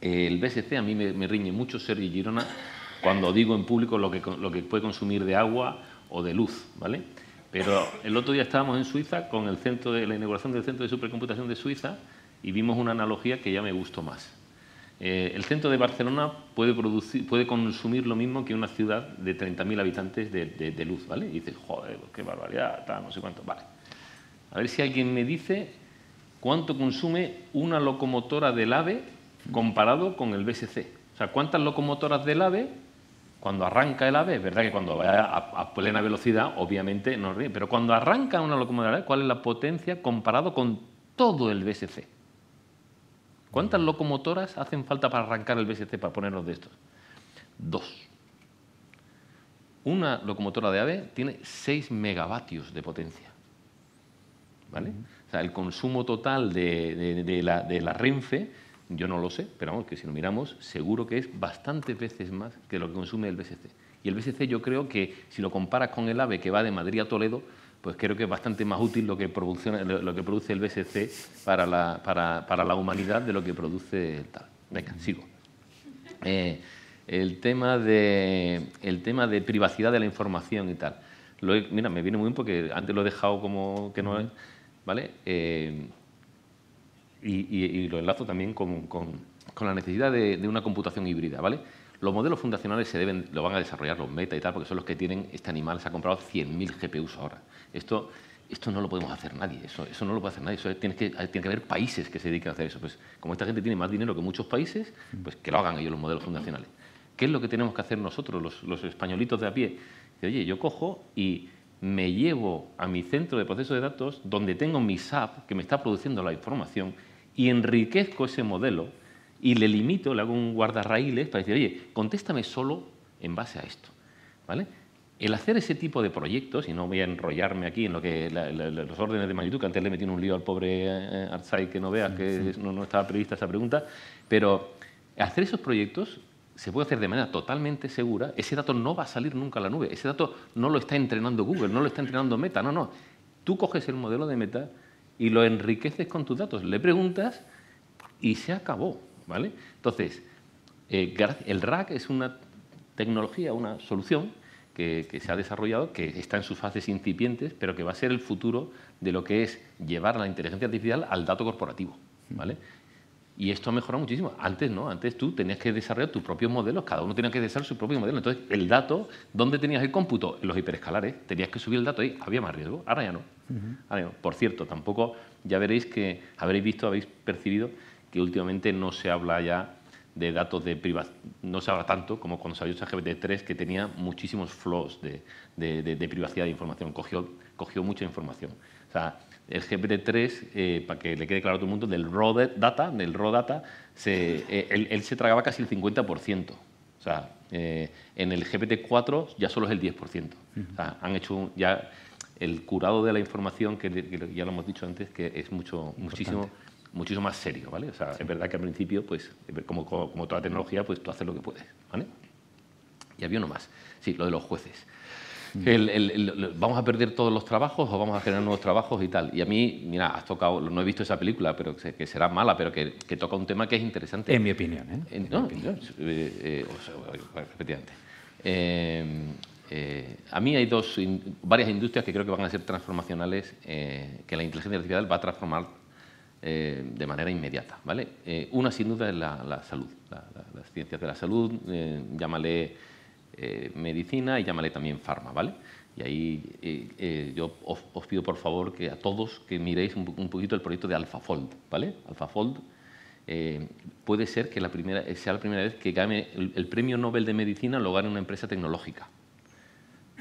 el BSC a mí me, riñe mucho Sergio Girona cuando digo en público lo que, lo que puede consumir de agua o de luz, ¿vale? Pero el otro día estábamos en Suiza con el centro de la inauguración del centro de supercomputación de Suiza y vimos una analogía que ya me gustó más. Eh, el centro de Barcelona puede, consumir lo mismo que una ciudad de 30.000 habitantes de, luz, ¿vale? Y dices, joder, pues qué barbaridad, no sé cuánto, vale. A ver si alguien me dice cuánto consume una locomotora del AVE comparado con el BSC. O sea, cuántas locomotoras del AVE cuando arranca el AVE, es verdad que cuando va a, a, plena velocidad, obviamente no ríe, pero cuando arranca una locomotora, ¿cuál es la potencia comparado con todo el BSC? ¿Cuántas locomotoras hacen falta para arrancar el BSC para ponernos de estos? Dos. Una locomotora de AVE tiene 6 megavatios de potencia. ¿Vale? O sea, el consumo total de, la, de, la, Renfe, yo no lo sé, pero vamos, que si lo miramos, seguro que es bastantes veces más que lo que consume el BSC. Y el BSC yo creo que, si lo comparas con el AVE que va de Madrid a Toledo, pues creo que es bastante más útil lo que, produce, el BSC para la, humanidad de lo que produce tal. Venga, sigo. Eh, el, tema de, privacidad de la información y tal. mira, me viene muy bien porque antes lo he dejado como que no es, ¿vale? Eh, y, lo enlazo también con, la necesidad de, de, una computación híbrida, ¿vale? Los modelos fundacionales se deben, lo van a desarrollar los meta y tal, porque son los que tienen, este animal se ha comprado 100.000 GPUs ahora. Esto, esto no lo podemos hacer nadie, eso, eso no lo puede hacer nadie, eso tiene que, tiene que haber países que se dediquen a hacer eso. Pues como esta gente tiene más dinero que muchos países, pues que lo hagan ellos los modelos fundacionales. ¿Qué es lo que tenemos que hacer nosotros, los, españolitos de a pie? oye, yo cojo y me llevo a mi centro de procesos de datos donde tengo mi SAP que me está produciendo la información y enriquezco ese modelo y le limito, le hago un guardarraíles para decir, oye, contéstame solo en base a esto. ¿Vale? El hacer ese tipo de proyectos, y no voy a enrollarme aquí en que los órdenes de magnitud, que antes le metí un lío al pobre eh, que no vea, que No, no, estaba prevista esa pregunta, pero hacer esos proyectos se puede hacer de manera totalmente segura, ese dato no va a salir nunca a la nube, ese dato no lo está entrenando Google, no lo está entrenando Meta, no, no. Tú coges el modelo de Meta y lo enriqueces con tus datos, le preguntas y se acabó. Entonces, eh, el RAC es una tecnología, una solución que, se ha desarrollado, que está en sus fases incipientes, pero que va a ser el futuro de lo que es llevar la inteligencia artificial al dato corporativo, Y esto ha mejorado muchísimo. Antes no, antes tú tenías que desarrollar tus propios modelos, cada uno tenía que desarrollar su propio modelo. Entonces, el dato, ¿dónde tenías el cómputo? En los hiperescalares, tenías que subir el dato ahí, había más riesgo, ahora ya no. Ahora ya no. Por cierto, tampoco, ya veréis que habréis visto, habéis percibido que últimamente no se habla ya de datos de privacidad, no se habla tanto como cuando salió GPT-3, que tenía muchísimos flows de, de, privacidad de información, cogió, cogió mucha información. O sea, el GPT-3, eh, para que le quede claro a todo el mundo, del raw data, del raw data se, eh, él, se tragaba casi el 50%. O sea, eh, en el GPT-4 ya solo es el 10%. O sea, han hecho ya el curado de la información, que, ya lo hemos dicho antes, que es mucho, muchísimo muchísimo más serio, ¿vale? O sea, es verdad que al principio, pues, como, como, toda tecnología, pues tú haces lo que puedes, ¿vale? Y había uno más, sí, lo de los jueces. Mm. vamos a perder todos los trabajos o vamos a generar nuevos trabajos y tal. Y a mí, mira, has tocado, no he visto esa película, pero que, será mala, pero que, toca un tema que es interesante. En mi opinión, ¿eh? En, no, efectivamente. a mí hay dos, varias industrias que creo que van a ser transformacionales, eh, que la inteligencia artificial va a transformar eh, de manera inmediata. ¿vale? Eh, una sin duda es la, salud, las ciencias de la salud, eh, llámale medicina y llámale también farma. ¿vale? Y ahí yo os, pido por favor que a todos que miréis un, poquito el proyecto de AlphaFold. ¿vale? AlphaFold puede ser que la primera, sea la primera vez que gane el, premio Nobel de Medicina lo gane una empresa tecnológica.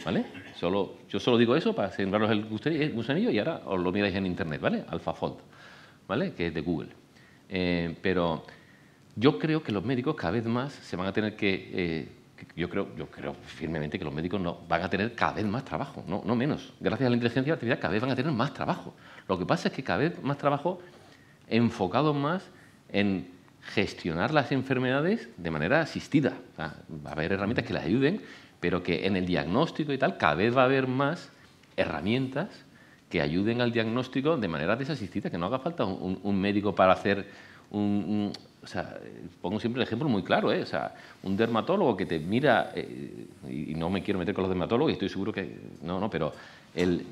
¿Vale? Solo, yo solo digo eso para sembraros el gusanillo y ahora os lo miráis en internet, ¿vale? AlphaFold que es de Google. Eh, pero yo creo que los médicos cada vez más se van a tener que... Eh, yo creo, yo creo firmemente que los médicos no, van a tener cada vez más trabajo, no, menos. Gracias a la inteligencia artificial cada vez van a tener más trabajo. Lo que pasa es que cada vez más trabajo enfocado más en gestionar las enfermedades de manera asistida. va a haber herramientas que las ayuden, pero que en el diagnóstico y tal cada vez va a haber más herramientas que ayuden al diagnóstico de manera desasistida, que no haga falta un, médico para hacer un, o sea, pongo siempre el ejemplo muy claro, ¿eh? o sea, un dermatólogo que te mira, eh, y, no me quiero meter con los dermatólogos, y estoy seguro que no, no, pero el,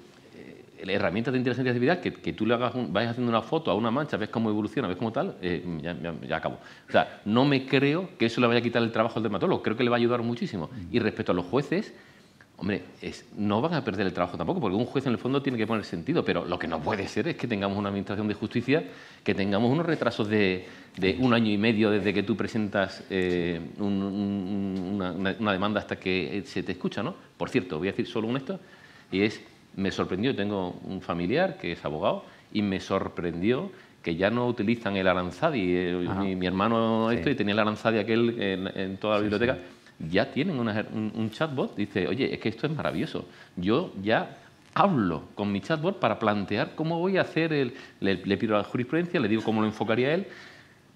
el eh, herramientas de inteligencia artificial que, que tú le hagas, vayas haciendo una foto a una mancha, ves cómo evoluciona, ves cómo tal, eh, ya, ya, acabo. O sea, no me creo que eso le vaya a quitar el trabajo al dermatólogo, creo que le va a ayudar muchísimo. Y respecto a los jueces, hombre, no van a perder el trabajo tampoco, porque un juez en el fondo tiene que poner sentido, pero lo que no puede ser es que tengamos una administración de justicia, que tengamos unos retrasos de, un año y medio desde que tú presentas eh, una, demanda hasta que eh, se te escucha, ¿no? Por cierto, voy a decir solo un esto, y es, me sorprendió, tengo un familiar que es abogado, y me sorprendió que ya no utilizan el aranzadi. Eh, mi, mi, hermano esto y tenía el aranzadi aquel en, toda la biblioteca ya tienen un, un, chatbot. Dice, oye, es que esto es maravilloso. Yo ya hablo con mi chatbot para plantear cómo voy a hacer el... Le, pido pido la jurisprudencia, le digo cómo lo enfocaría él.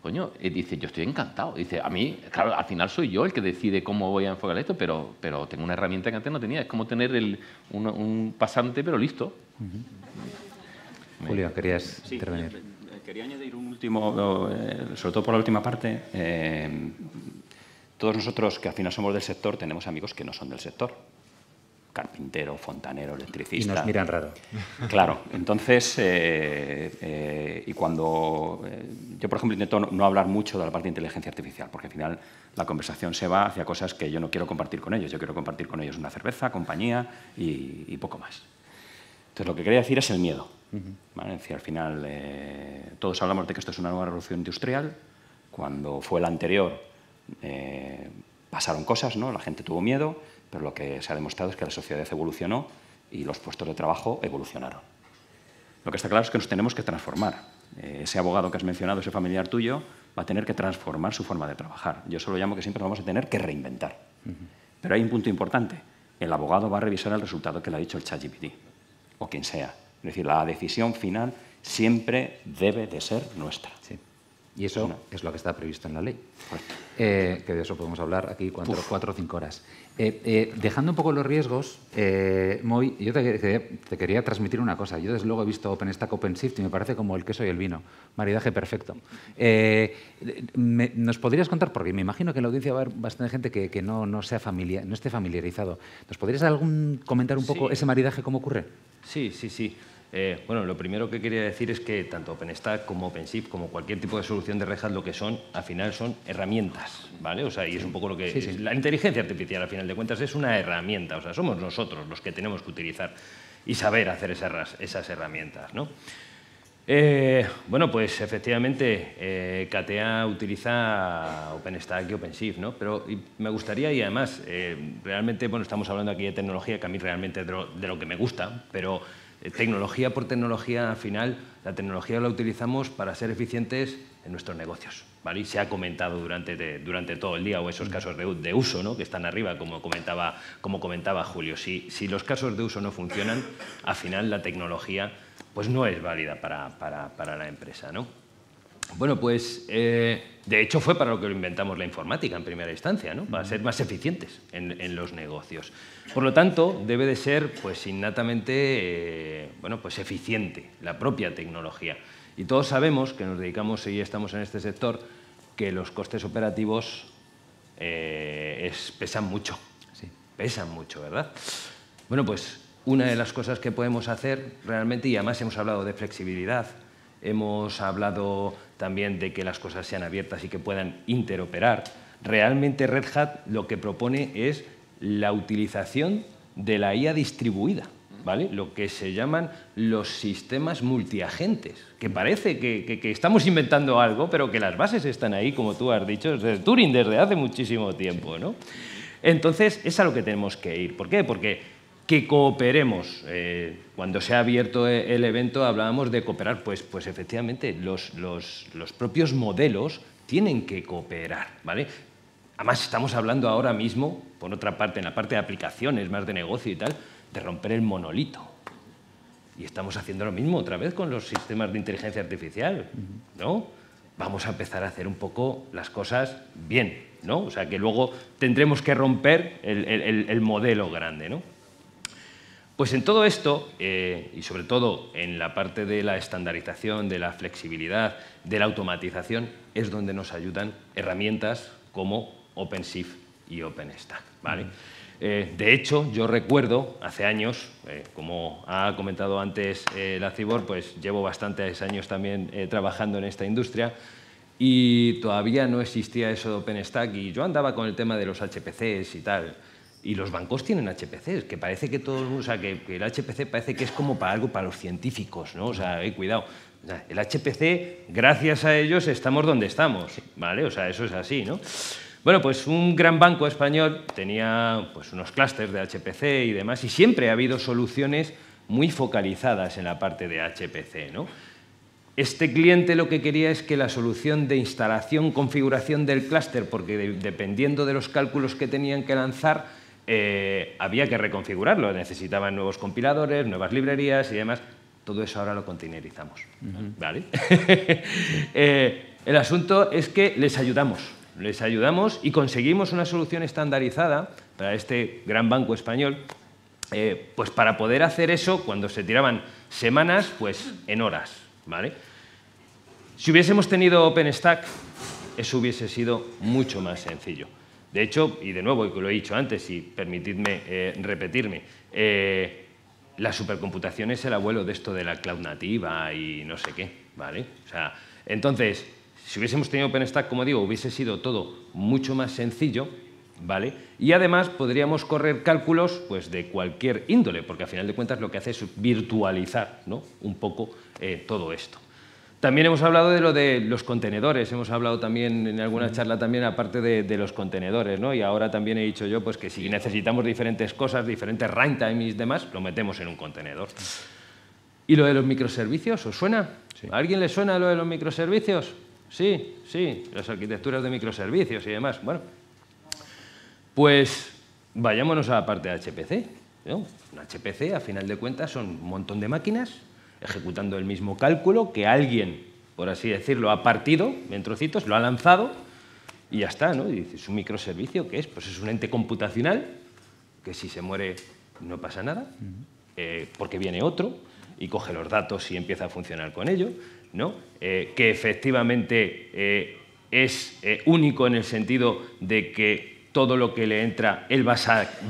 Coño, eh, dice, yo estoy encantado. Dice, a mí, claro, al final soy yo el que decide cómo voy a enfocar esto, pero, pero tengo una herramienta que antes no tenía. Es como tener el, un, pasante, pero listo. Julio, querías intervenir. Eh, quería añadir un último, eh, sobre todo por la última parte. Eh, todos nosotros que al final somos del sector tenemos amigos que no son del sector. Carpintero, fontanero, electricista. Y nos miran raro. Claro, entonces, eh, eh, y cuando. Eh, yo, por ejemplo, intento no hablar mucho de la parte de inteligencia artificial, porque al final la conversación se va hacia cosas que yo no quiero compartir con ellos. Yo quiero compartir con ellos una cerveza, compañía y, poco más. Entonces, lo que quería decir es el miedo. al final, todos hablamos de que esto es una nueva revolución industrial. Cuando fue la anterior, eh, pasaron cosas, ¿no? la gente tuvo miedo, pero lo que se ha demostrado es que la sociedad evolucionó y los puestos de trabajo evolucionaron. Lo que está claro es que nos tenemos que transformar. Eh, ese abogado que has mencionado, ese familiar tuyo, va a tener que transformar su forma de trabajar. Yo solo llamo que siempre nos vamos a tener que reinventar. Pero hay un punto importante. El abogado va a revisar el resultado que le ha dicho el ChatGPT o quien sea. Es decir, la decisión final siempre debe de ser nuestra. Y eso es lo que está previsto en la ley. Eh, que de eso podemos hablar aquí cuatro, cuatro o cinco horas. Eh, eh, dejando un poco los riesgos, Moy, yo te, quería transmitir una cosa. Yo desde luego he visto OpenStack, OpenShift y me parece como el queso y el vino. Maridaje perfecto. ¿Nos podrías contar, porque me imagino que en la audiencia va a haber bastante gente que, que no, no, sea familiar, no esté familiarizado, ¿nos podrías algún, comentar un poco ese maridaje, cómo ocurre? Sí, sí, sí. Eh, bueno, lo primero que quería decir es que tanto OpenStack como OpenShift, como cualquier tipo de solución de rejas, lo que son, al final son herramientas, ¿vale? O sea, y es un poco lo que... la inteligencia artificial, al final de cuentas, es una herramienta, o sea, somos nosotros los que tenemos que utilizar y saber hacer esas, herramientas, ¿no? Eh, bueno, pues efectivamente, eh, KTA utiliza OpenStack y OpenShift, ¿no? Pero me gustaría, y además, realmente, bueno, estamos hablando aquí de tecnología, que a mí realmente de lo que me gusta, pero eh, tecnología por tecnología, al final, la tecnología la utilizamos para ser eficientes en nuestros negocios. se ha comentado durante, durante todo el día, o esos mm. casos de, de uso ¿no? que están arriba, como comentaba, como comentaba Julio. Si, los casos de uso no funcionan, al final la tecnología pues no es válida para, la empresa. Bueno, pues eh, de hecho fue para lo que inventamos la informática en primera instancia, ¿no? para ser más eficientes en, los negocios. Por lo tanto, debe de ser pues, innatamente eh, bueno, pues eficiente la propia tecnología. Y todos sabemos que nos dedicamos y estamos en este sector que los costes operativos eh, pesan mucho. Sí. Pesan mucho, ¿verdad? Bueno, pues una de las cosas que podemos hacer realmente, y además hemos hablado de flexibilidad, hemos hablado también de que las cosas sean abiertas y que puedan interoperar. Realmente Red Hat lo que propone es la utilización de la IA distribuida, ¿vale? lo que se llaman los sistemas multiagentes, que parece que, estamos inventando algo, pero que las bases están ahí, como tú has dicho, desde Turing desde hace muchísimo tiempo. ¿no? Entonces, es a lo que tenemos que ir. ¿Por qué? Porque que cooperemos. Eh, cuando se ha abierto eh, el evento hablábamos de cooperar, pues, pues efectivamente los, propios modelos tienen que cooperar, ¿vale? Además estamos hablando ahora mismo, por otra parte, en la parte de aplicaciones, más de negocio y tal, de romper el monolito. Y estamos haciendo lo mismo otra vez con los sistemas de inteligencia artificial, ¿no? Vamos a empezar a hacer un poco las cosas bien, ¿no? O sea, que luego tendremos que romper el, el modelo grande, ¿no? Pues en todo esto, eh, y sobre todo en la parte de la estandarización, de la flexibilidad, de la automatización, es donde nos ayudan herramientas como OpenShift y OpenStack. ¿vale? Eh, de hecho, yo recuerdo hace años, eh, como ha comentado antes la Cibor, pues llevo bastantes años también trabajando en esta industria y todavía no existía eso de OpenStack y yo andaba con el tema de los HPCs y tal. Y los bancos tienen HPCs, que parece que todo, o que, el HPC parece que es como para algo para los científicos, ¿no? O sea, eh, cuidado. O sea, el HPC, gracias a ellos estamos donde estamos, ¿vale? O sea, eso es así, ¿no? Bueno, pues un gran banco español tenía pues, unos clústeres de HPC y demás, y siempre ha habido soluciones muy focalizadas en la parte de HPC, ¿no? Este cliente lo que quería es que la solución de instalación, configuración del clúster, porque dependiendo de los cálculos que tenían que lanzar, eh, había que reconfigurarlo, necesitaban nuevos compiladores, nuevas librerías y demás. Todo eso ahora lo containerizamos. Eh, el asunto es que les ayudamos, les ayudamos y conseguimos una solución estandarizada para este gran banco español, eh, pues para poder hacer eso cuando se tiraban semanas, pues en horas. ¿vale? Si hubiésemos tenido OpenStack, eso hubiese sido mucho más sencillo. De hecho, y de nuevo, y lo he dicho antes, y permitidme eh, repetirme, eh, la supercomputación es el abuelo de esto de la cloud nativa y no sé qué, ¿vale? O sea, entonces, si hubiésemos tenido OpenStack, como digo, hubiese sido todo mucho más sencillo, ¿vale? Y además podríamos correr cálculos pues, de cualquier índole, porque al final de cuentas lo que hace es virtualizar ¿no? un poco eh, todo esto. También hemos hablado de lo de los contenedores, hemos hablado también en alguna charla también aparte de, los contenedores, ¿no? Y ahora también he dicho yo pues que si necesitamos diferentes cosas, diferentes runtime y demás, lo metemos en un contenedor. ¿Y lo de los microservicios? ¿Os suena? ¿A alguien le suena lo de los microservicios? Sí, sí, las arquitecturas de microservicios y demás. Bueno, pues vayámonos a la parte de HPC. Un HPC, a final de cuentas, son un montón de máquinas ejecutando el mismo cálculo que alguien, por así decirlo, ha partido en trocitos, lo ha lanzado y ya está. ¿no? Y dices, ¿un microservicio qué es? Pues es un ente computacional que si se muere no pasa nada, eh, porque viene otro y coge los datos y empieza a funcionar con ello, ¿no? Eh, que efectivamente eh, es único en el sentido de que todo lo que le entra, él va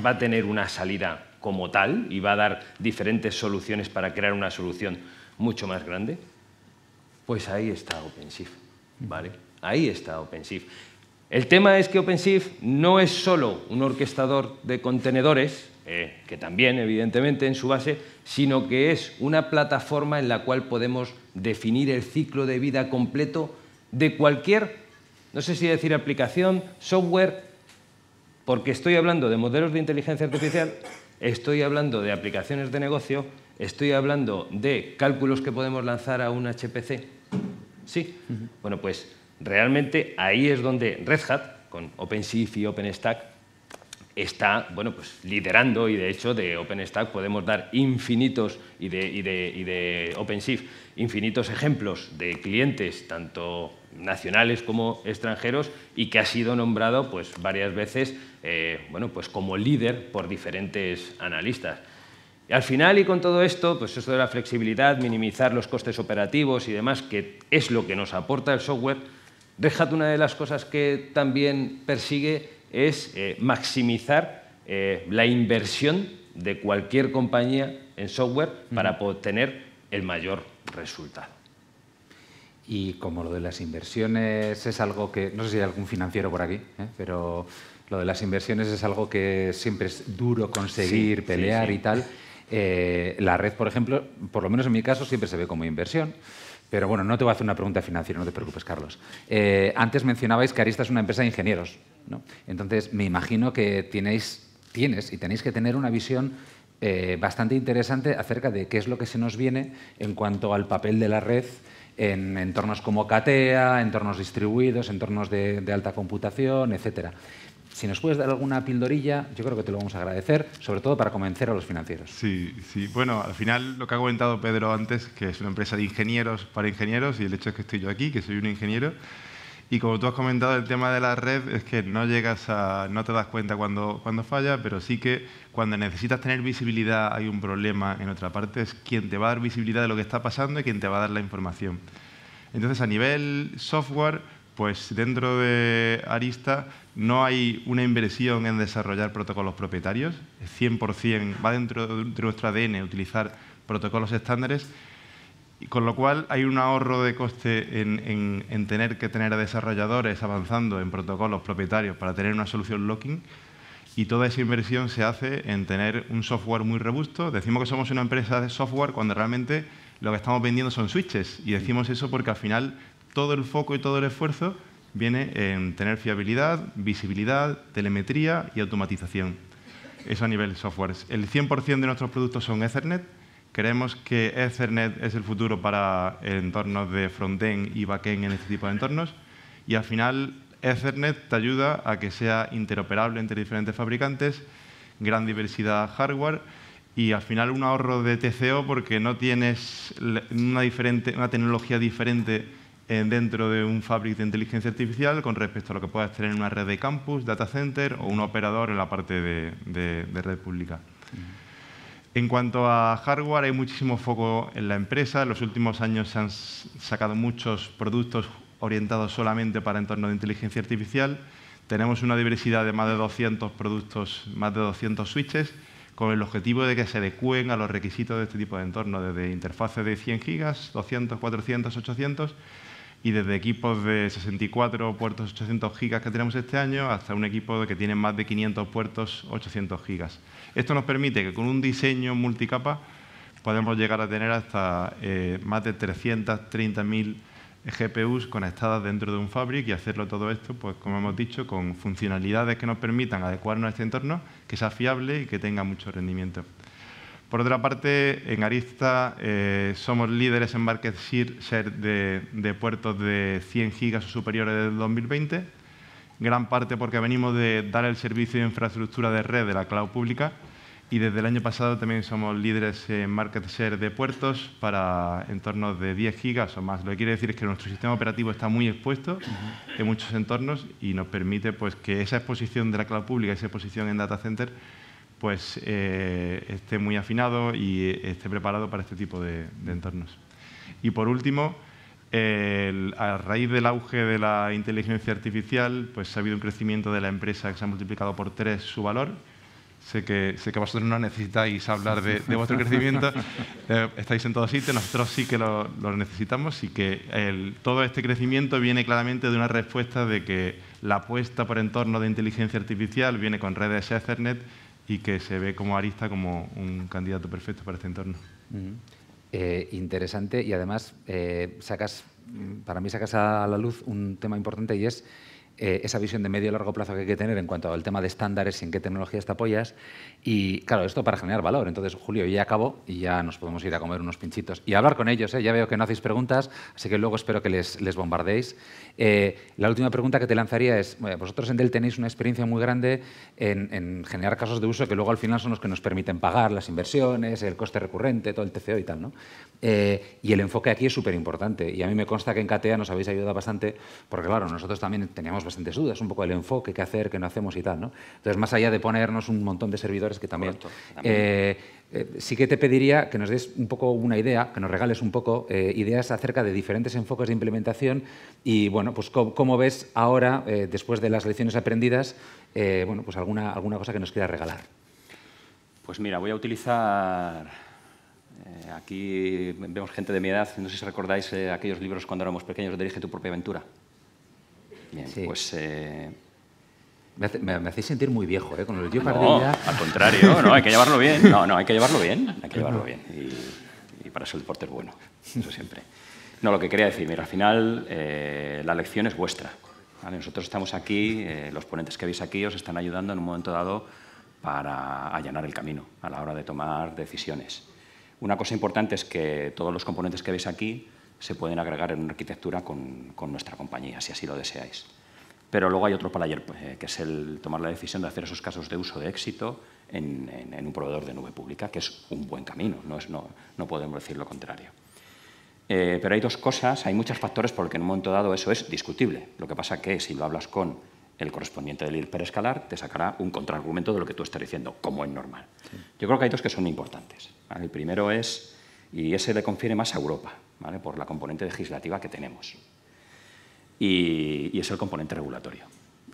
a tener una salida como tal y va a dar diferentes soluciones para crear una solución mucho más grande, pues ahí está OpenShift. ¿vale? Ahí está OpenShift. El tema es que OpenShift no es solo un orquestador de contenedores, eh, que también, evidentemente, en su base, sino que es una plataforma en la cual podemos definir el ciclo de vida completo de cualquier, no sé si decir aplicación, software, porque estoy hablando de modelos de inteligencia artificial, estoy hablando de aplicaciones de negocio, estoy hablando de cálculos que podemos lanzar a un HPC. Sí, bueno, pues realmente ahí es donde Red Hat, con OpenShift y OpenStack, está bueno, pues, liderando y de hecho de OpenStack podemos dar infinitos y de, y, de, OpenShift infinitos ejemplos de clientes, tanto nacionales como extranjeros, y que ha sido nombrado pues, varias veces eh, bueno, pues, como líder por diferentes analistas. al final, y con todo esto, pues esto de la flexibilidad, minimizar los costes operativos y demás, que es lo que nos aporta el software, déjate una de las cosas que también persigue es eh, maximizar eh, la inversión de cualquier compañía en software para obtener el mayor resultado. Y como lo de las inversiones es algo que, no sé si hay algún financiero por aquí, ¿eh? pero lo de las inversiones es algo que siempre es duro conseguir, pelear y tal. la red, por ejemplo, por lo menos en mi caso, siempre se ve como inversión. Pero bueno, no te voy a hacer una pregunta financiera, no te preocupes, Carlos. antes mencionabais que Arista es una empresa de ingenieros. Entonces, me imagino que tenéis, y tenéis que tener una visión eh, bastante interesante acerca de qué es lo que se nos viene en cuanto al papel de la red en entornos como CATEA, entornos distribuidos, entornos de, alta computación, etc. Si nos puedes dar alguna pildorilla, yo creo que te lo vamos a agradecer, sobre todo para convencer a los financieros. Sí, sí. Bueno, al final lo que ha comentado Pedro antes, que es una empresa de ingenieros para ingenieros, y el hecho es que estoy yo aquí, que soy un ingeniero, y como tú has comentado, el tema de la red es que no llegas a, no te das cuenta cuando, falla, pero sí que cuando necesitas tener visibilidad hay un problema en otra parte, es quien te va a dar visibilidad de lo que está pasando y quien te va a dar la información. Entonces, a nivel software, pues dentro de Arista no hay una inversión en desarrollar protocolos propietarios, 100% va dentro de nuestro ADN utilizar protocolos estándares con lo cual hay un ahorro de coste en, en, tener que tener a desarrolladores avanzando en protocolos propietarios para tener una solución locking y toda esa inversión se hace en tener un software muy robusto. Decimos que somos una empresa de software cuando realmente lo que estamos vendiendo son switches y decimos eso porque al final todo el foco y todo el esfuerzo viene en tener fiabilidad, visibilidad, telemetría y automatización. Eso a nivel software. El 100% de nuestros productos son Ethernet, Creemos que Ethernet es el futuro para entornos de frontend y backend en este tipo de entornos y al final Ethernet te ayuda a que sea interoperable entre diferentes fabricantes, gran diversidad de hardware y al final un ahorro de TCO porque no tienes una, tecnología diferente eh, dentro de un fabric de inteligencia artificial con respecto a lo que puedas tener en una red de campus, data center o un operador en la parte de red pública. En cuanto a hardware, hay muchísimo foco en la empresa. En los últimos años se han sacado muchos productos orientados solamente para entornos de inteligencia artificial. Tenemos una diversidad de más de 200 productos, más de 200 switches, con el objetivo de que se adecúen a los requisitos de este tipo de entorno desde interfaces de 100 gigas, 200, 400, 800, y desde equipos de 64 puertos 800 gigas que tenemos este año hasta un equipo que tiene más de 500 puertos 800 gigas. Esto nos permite que con un diseño multicapa podemos llegar a tener hasta eh, más de 330.000 GPUs conectadas dentro de un fabric y hacerlo todo esto, pues como hemos dicho, con funcionalidades que nos permitan adecuarnos a este entorno, que sea fiable y que tenga mucho rendimiento. Por otra parte, en Arista eh, somos líderes en market share de, puertos de 100 gigas o superiores desde 2020, gran parte porque venimos de dar el servicio de infraestructura de red de la cloud pública y desde el año pasado también somos líderes en market share de puertos para entornos de 10 gigas o más. Lo que quiere decir es que nuestro sistema operativo está muy expuesto en muchos entornos y nos permite pues, que esa exposición de la cloud pública, esa exposición en data center, pues eh, esté muy afinado y eh, esté preparado para este tipo de, entornos. Y por último, a raíz del auge de la inteligencia artificial, pues ha habido un crecimiento de la empresa que se ha multiplicado por tres su valor. Sé que, sé que vosotros no necesitáis hablar de, vuestro crecimiento, eh, estáis en todo sitio, nosotros sí que lo, necesitamos y que todo este crecimiento viene claramente de una respuesta de que la apuesta por entorno de inteligencia artificial viene con redes Ethernet y que se ve como Arista como un candidato perfecto para este entorno. Eh, interesante y además eh, sacas, para mí sacas a la luz un tema importante y es eh, esa visión de medio y largo plazo que hay que tener en cuanto al tema de estándares y en qué tecnologías te apoyas. Y claro, esto para generar valor. Entonces, Julio, ya acabo y ya nos podemos ir a comer unos pinchitos y hablar con ellos. ¿eh? Ya veo que no hacéis preguntas, así que luego espero que les, les bombardeéis. Eh, la última pregunta que te lanzaría es, vosotros en Dell tenéis una experiencia muy grande en, generar casos de uso que luego al final son los que nos permiten pagar las inversiones, el coste recurrente, todo el TCO y tal. ¿no? Eh, y el enfoque aquí es súper importante. Y a mí me consta que en CATEA nos habéis ayudado bastante, porque claro, nosotros también teníamos bastantes dudas, un poco el enfoque, qué hacer, qué no hacemos y tal. Entonces, más allá de ponernos un montón de servidores que también... Eh, eh, sí que te pediría que nos des un poco una idea, que nos regales un poco eh, ideas acerca de diferentes enfoques de implementación y, bueno, pues cómo, ves ahora, después de las lecciones aprendidas, bueno, pues alguna, alguna cosa que nos quieras regalar. Pues mira, voy a utilizar aquí vemos gente de mi edad, no sé si recordáis aquellos libros cuando éramos pequeños, Dirige tu propia aventura. Bien, pues... Eh, me, hacéis sentir muy viejo, ¿eh? Con el tío ah, No, al contrario, no, hay que llevarlo bien. No, no, hay que llevarlo bien. Hay que llevarlo bien. Y, para eso el deporte es bueno, eso siempre. No, lo que quería decir, mira, al final eh, la lección es vuestra. ¿vale? Nosotros estamos aquí, eh, los ponentes que veis aquí os están ayudando en un momento dado para allanar el camino a la hora de tomar decisiones. Una cosa importante es que todos los componentes que veis aquí se pueden agregar en una arquitectura con, nuestra compañía, si así lo deseáis. Pero luego hay otro player, pues, eh, que es el tomar la decisión de hacer esos casos de uso de éxito en, un proveedor de nube pública, que es un buen camino, no, es, no, podemos decir lo contrario. Eh, pero hay dos cosas, hay muchos factores por los que en un momento dado eso es discutible. Lo que pasa es que si lo hablas con el correspondiente del IRPER escalar, te sacará un contraargumento de lo que tú estás diciendo, como es normal. Yo creo que hay dos que son importantes. El primero es y ese le confiere más a Europa, por la componente legislativa que tenemos. Y, es el componente regulatorio.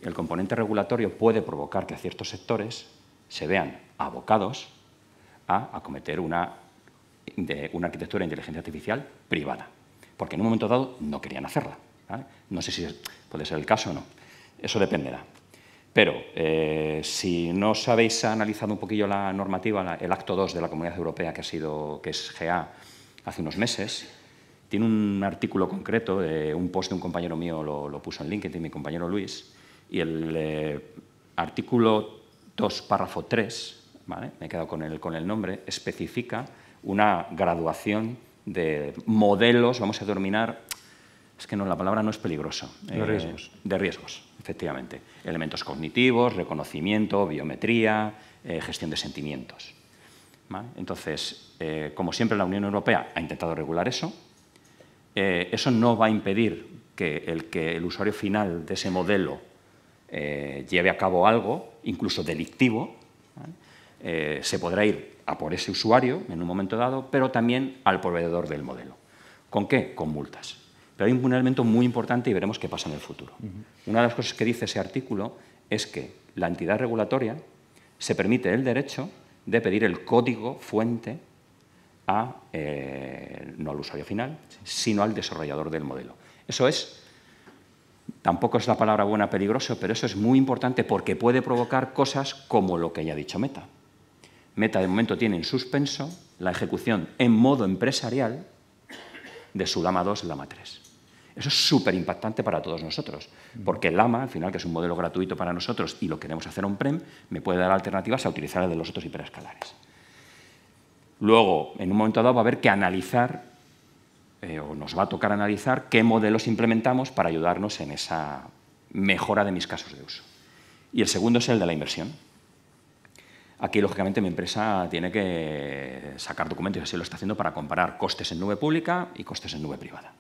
El componente regulatorio puede provocar que ciertos sectores se vean abocados a acometer una, de una arquitectura de inteligencia artificial privada, porque en un momento dado no querían hacerla. No sé si puede ser el caso o no. Eso dependerá. Pero eh, si no os habéis analizado un poquillo la normativa, el acto 2 de la Comunidad Europea, que, ha sido, que es GA, hace unos meses, tiene un artículo concreto, un post de un compañero mío lo, puso en LinkedIn, mi compañero Luis, y el eh, artículo 2, párrafo 3, me he quedado con el, con el nombre, especifica una graduación de modelos, vamos a denominar es que no, la palabra no es peligroso. De eh, riesgos. de riesgos, efectivamente. Elementos cognitivos, reconocimiento, biometría, eh, gestión de sentimientos. Entonces, eh, como siempre, la Unión Europea ha intentado regular eso. eso no va a impedir que el, usuario final de ese modelo lleve a cabo algo, incluso delictivo. se podrá ir a por ese usuario en un momento dado, pero también al proveedor del modelo. ¿Con qué? Con multas. Pero hay un elemento muy importante y veremos qué pasa en el futuro. Una de las cosas que dice ese artículo es que la entidad regulatoria se permite el derecho de pedir el código fuente a, eh, no al usuario final, sino al desarrollador del modelo. Eso es, tampoco es la palabra buena peligroso, pero eso es muy importante porque puede provocar cosas como lo que ya ha dicho Meta. Meta de momento tiene en suspenso la ejecución en modo empresarial de su Lama 2, Lama 3. Eso es súper impactante para todos nosotros, porque el AMA, al final, que es un modelo gratuito para nosotros y lo queremos hacer on-prem, me puede dar alternativas a utilizar el de los otros hiperescalares. Luego, en un momento dado, va a haber que analizar, eh, o nos va a tocar analizar, qué modelos implementamos para ayudarnos en esa mejora de mis casos de uso. Y el segundo es el de la inversión. Aquí, lógicamente, mi empresa tiene que sacar documentos, y así lo está haciendo, para comparar costes en nube pública y costes en nube privada.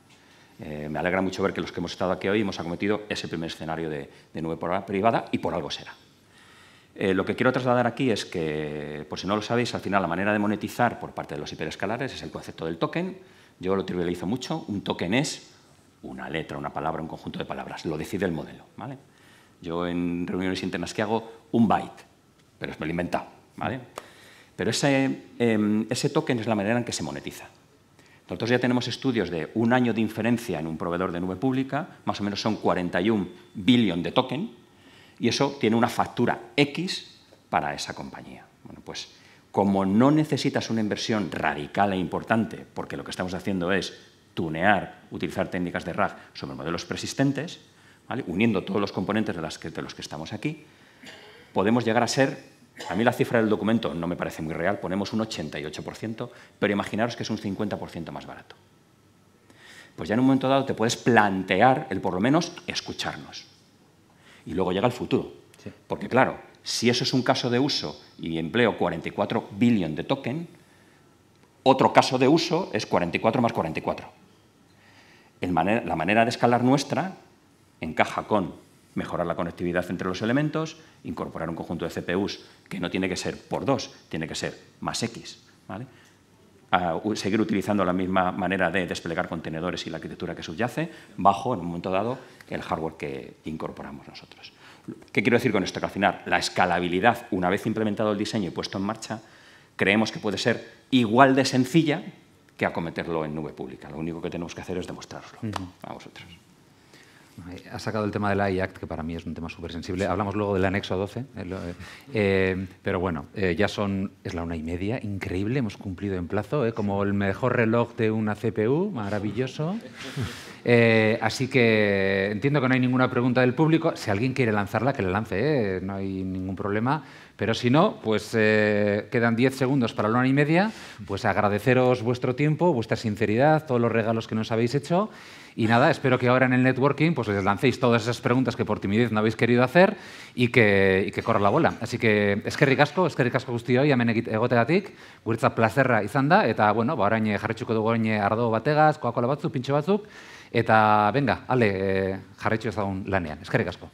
Eh, me alegra mucho ver que los que hemos estado aquí hoy hemos acometido ese primer escenario de, nube privada y por algo será. Eh, lo que quiero trasladar aquí es que, por si no lo sabéis, al final la manera de monetizar por parte de los hiperescalares es el concepto del token. Yo lo trivializo mucho. Un token es una letra, una palabra, un conjunto de palabras. Lo decide el modelo. ¿vale? Yo en reuniones internas que hago un byte, pero me lo he inventado. ¿vale? Pero em, ese token es la manera en que se monetiza. Nosotros ya tenemos estudios de un año de inferencia en un proveedor de nube pública, más o menos son 41 billion de token, y eso tiene una factura X para esa compañía. Bueno, pues como no necesitas una inversión radical e importante, porque lo que estamos haciendo es tunear, utilizar técnicas de RAG sobre modelos persistentes, uniendo todos los componentes de los que estamos aquí, podemos llegar a ser a mí la cifra del documento no me parece muy real, ponemos un 88%, pero imaginaros que es un 50% más barato. Pues ya en un momento dado te puedes plantear el por lo menos escucharnos. Y luego llega el futuro. Porque claro, si eso es un caso de uso y empleo 44 billion de token, otro caso de uso es 44 más 44. la manera de escalar nuestra encaja con mejorar la conectividad entre los elementos, incorporar un conjunto de CPUs que no tiene que ser por dos, tiene que ser más X. Ah, seguir utilizando la misma manera de desplegar contenedores y la arquitectura que subyace, bajo en un momento dado el hardware que incorporamos nosotros. ¿Qué quiero decir con esto? Que al final la escalabilidad, una vez implementado el diseño y puesto en marcha, creemos que puede ser igual de sencilla que acometerlo en nube pública. Lo único que tenemos que hacer es demostrarlo a vosotros. Eh, ha sacado el tema del IACT, que para mí es un tema súper sensible. Hablamos luego del anexo 12, eh, eh, pero bueno, ya son, es la una y media, increíble, hemos cumplido en plazo, como el mejor reloj de una CPU, maravilloso. así que entiendo que no hay ninguna pregunta del público. Si alguien quiere lanzarla, que la lance, no hay ningún problema. Pero si no, pues quedan 10 segundos para la una y media. Pues agradeceros vuestro tiempo, vuestra sinceridad, todos los regalos que nos habéis hecho. Y nada, espero que ahora en el networking pues les lancéis todas esas preguntas que por timidez no habéis querido hacer y que, y que corra la bola. Así que es que ricasco, es que ricasco gustio hoy, amen guretzat placerra izan da, eta bueno, ba, orain eh, jarretxuko dugu orain eh, ardo bategaz, koakola batzuk, pintxo batzuk, eta venga, ale, eh, jarretxo ezagun lanean. Eskerrik asko.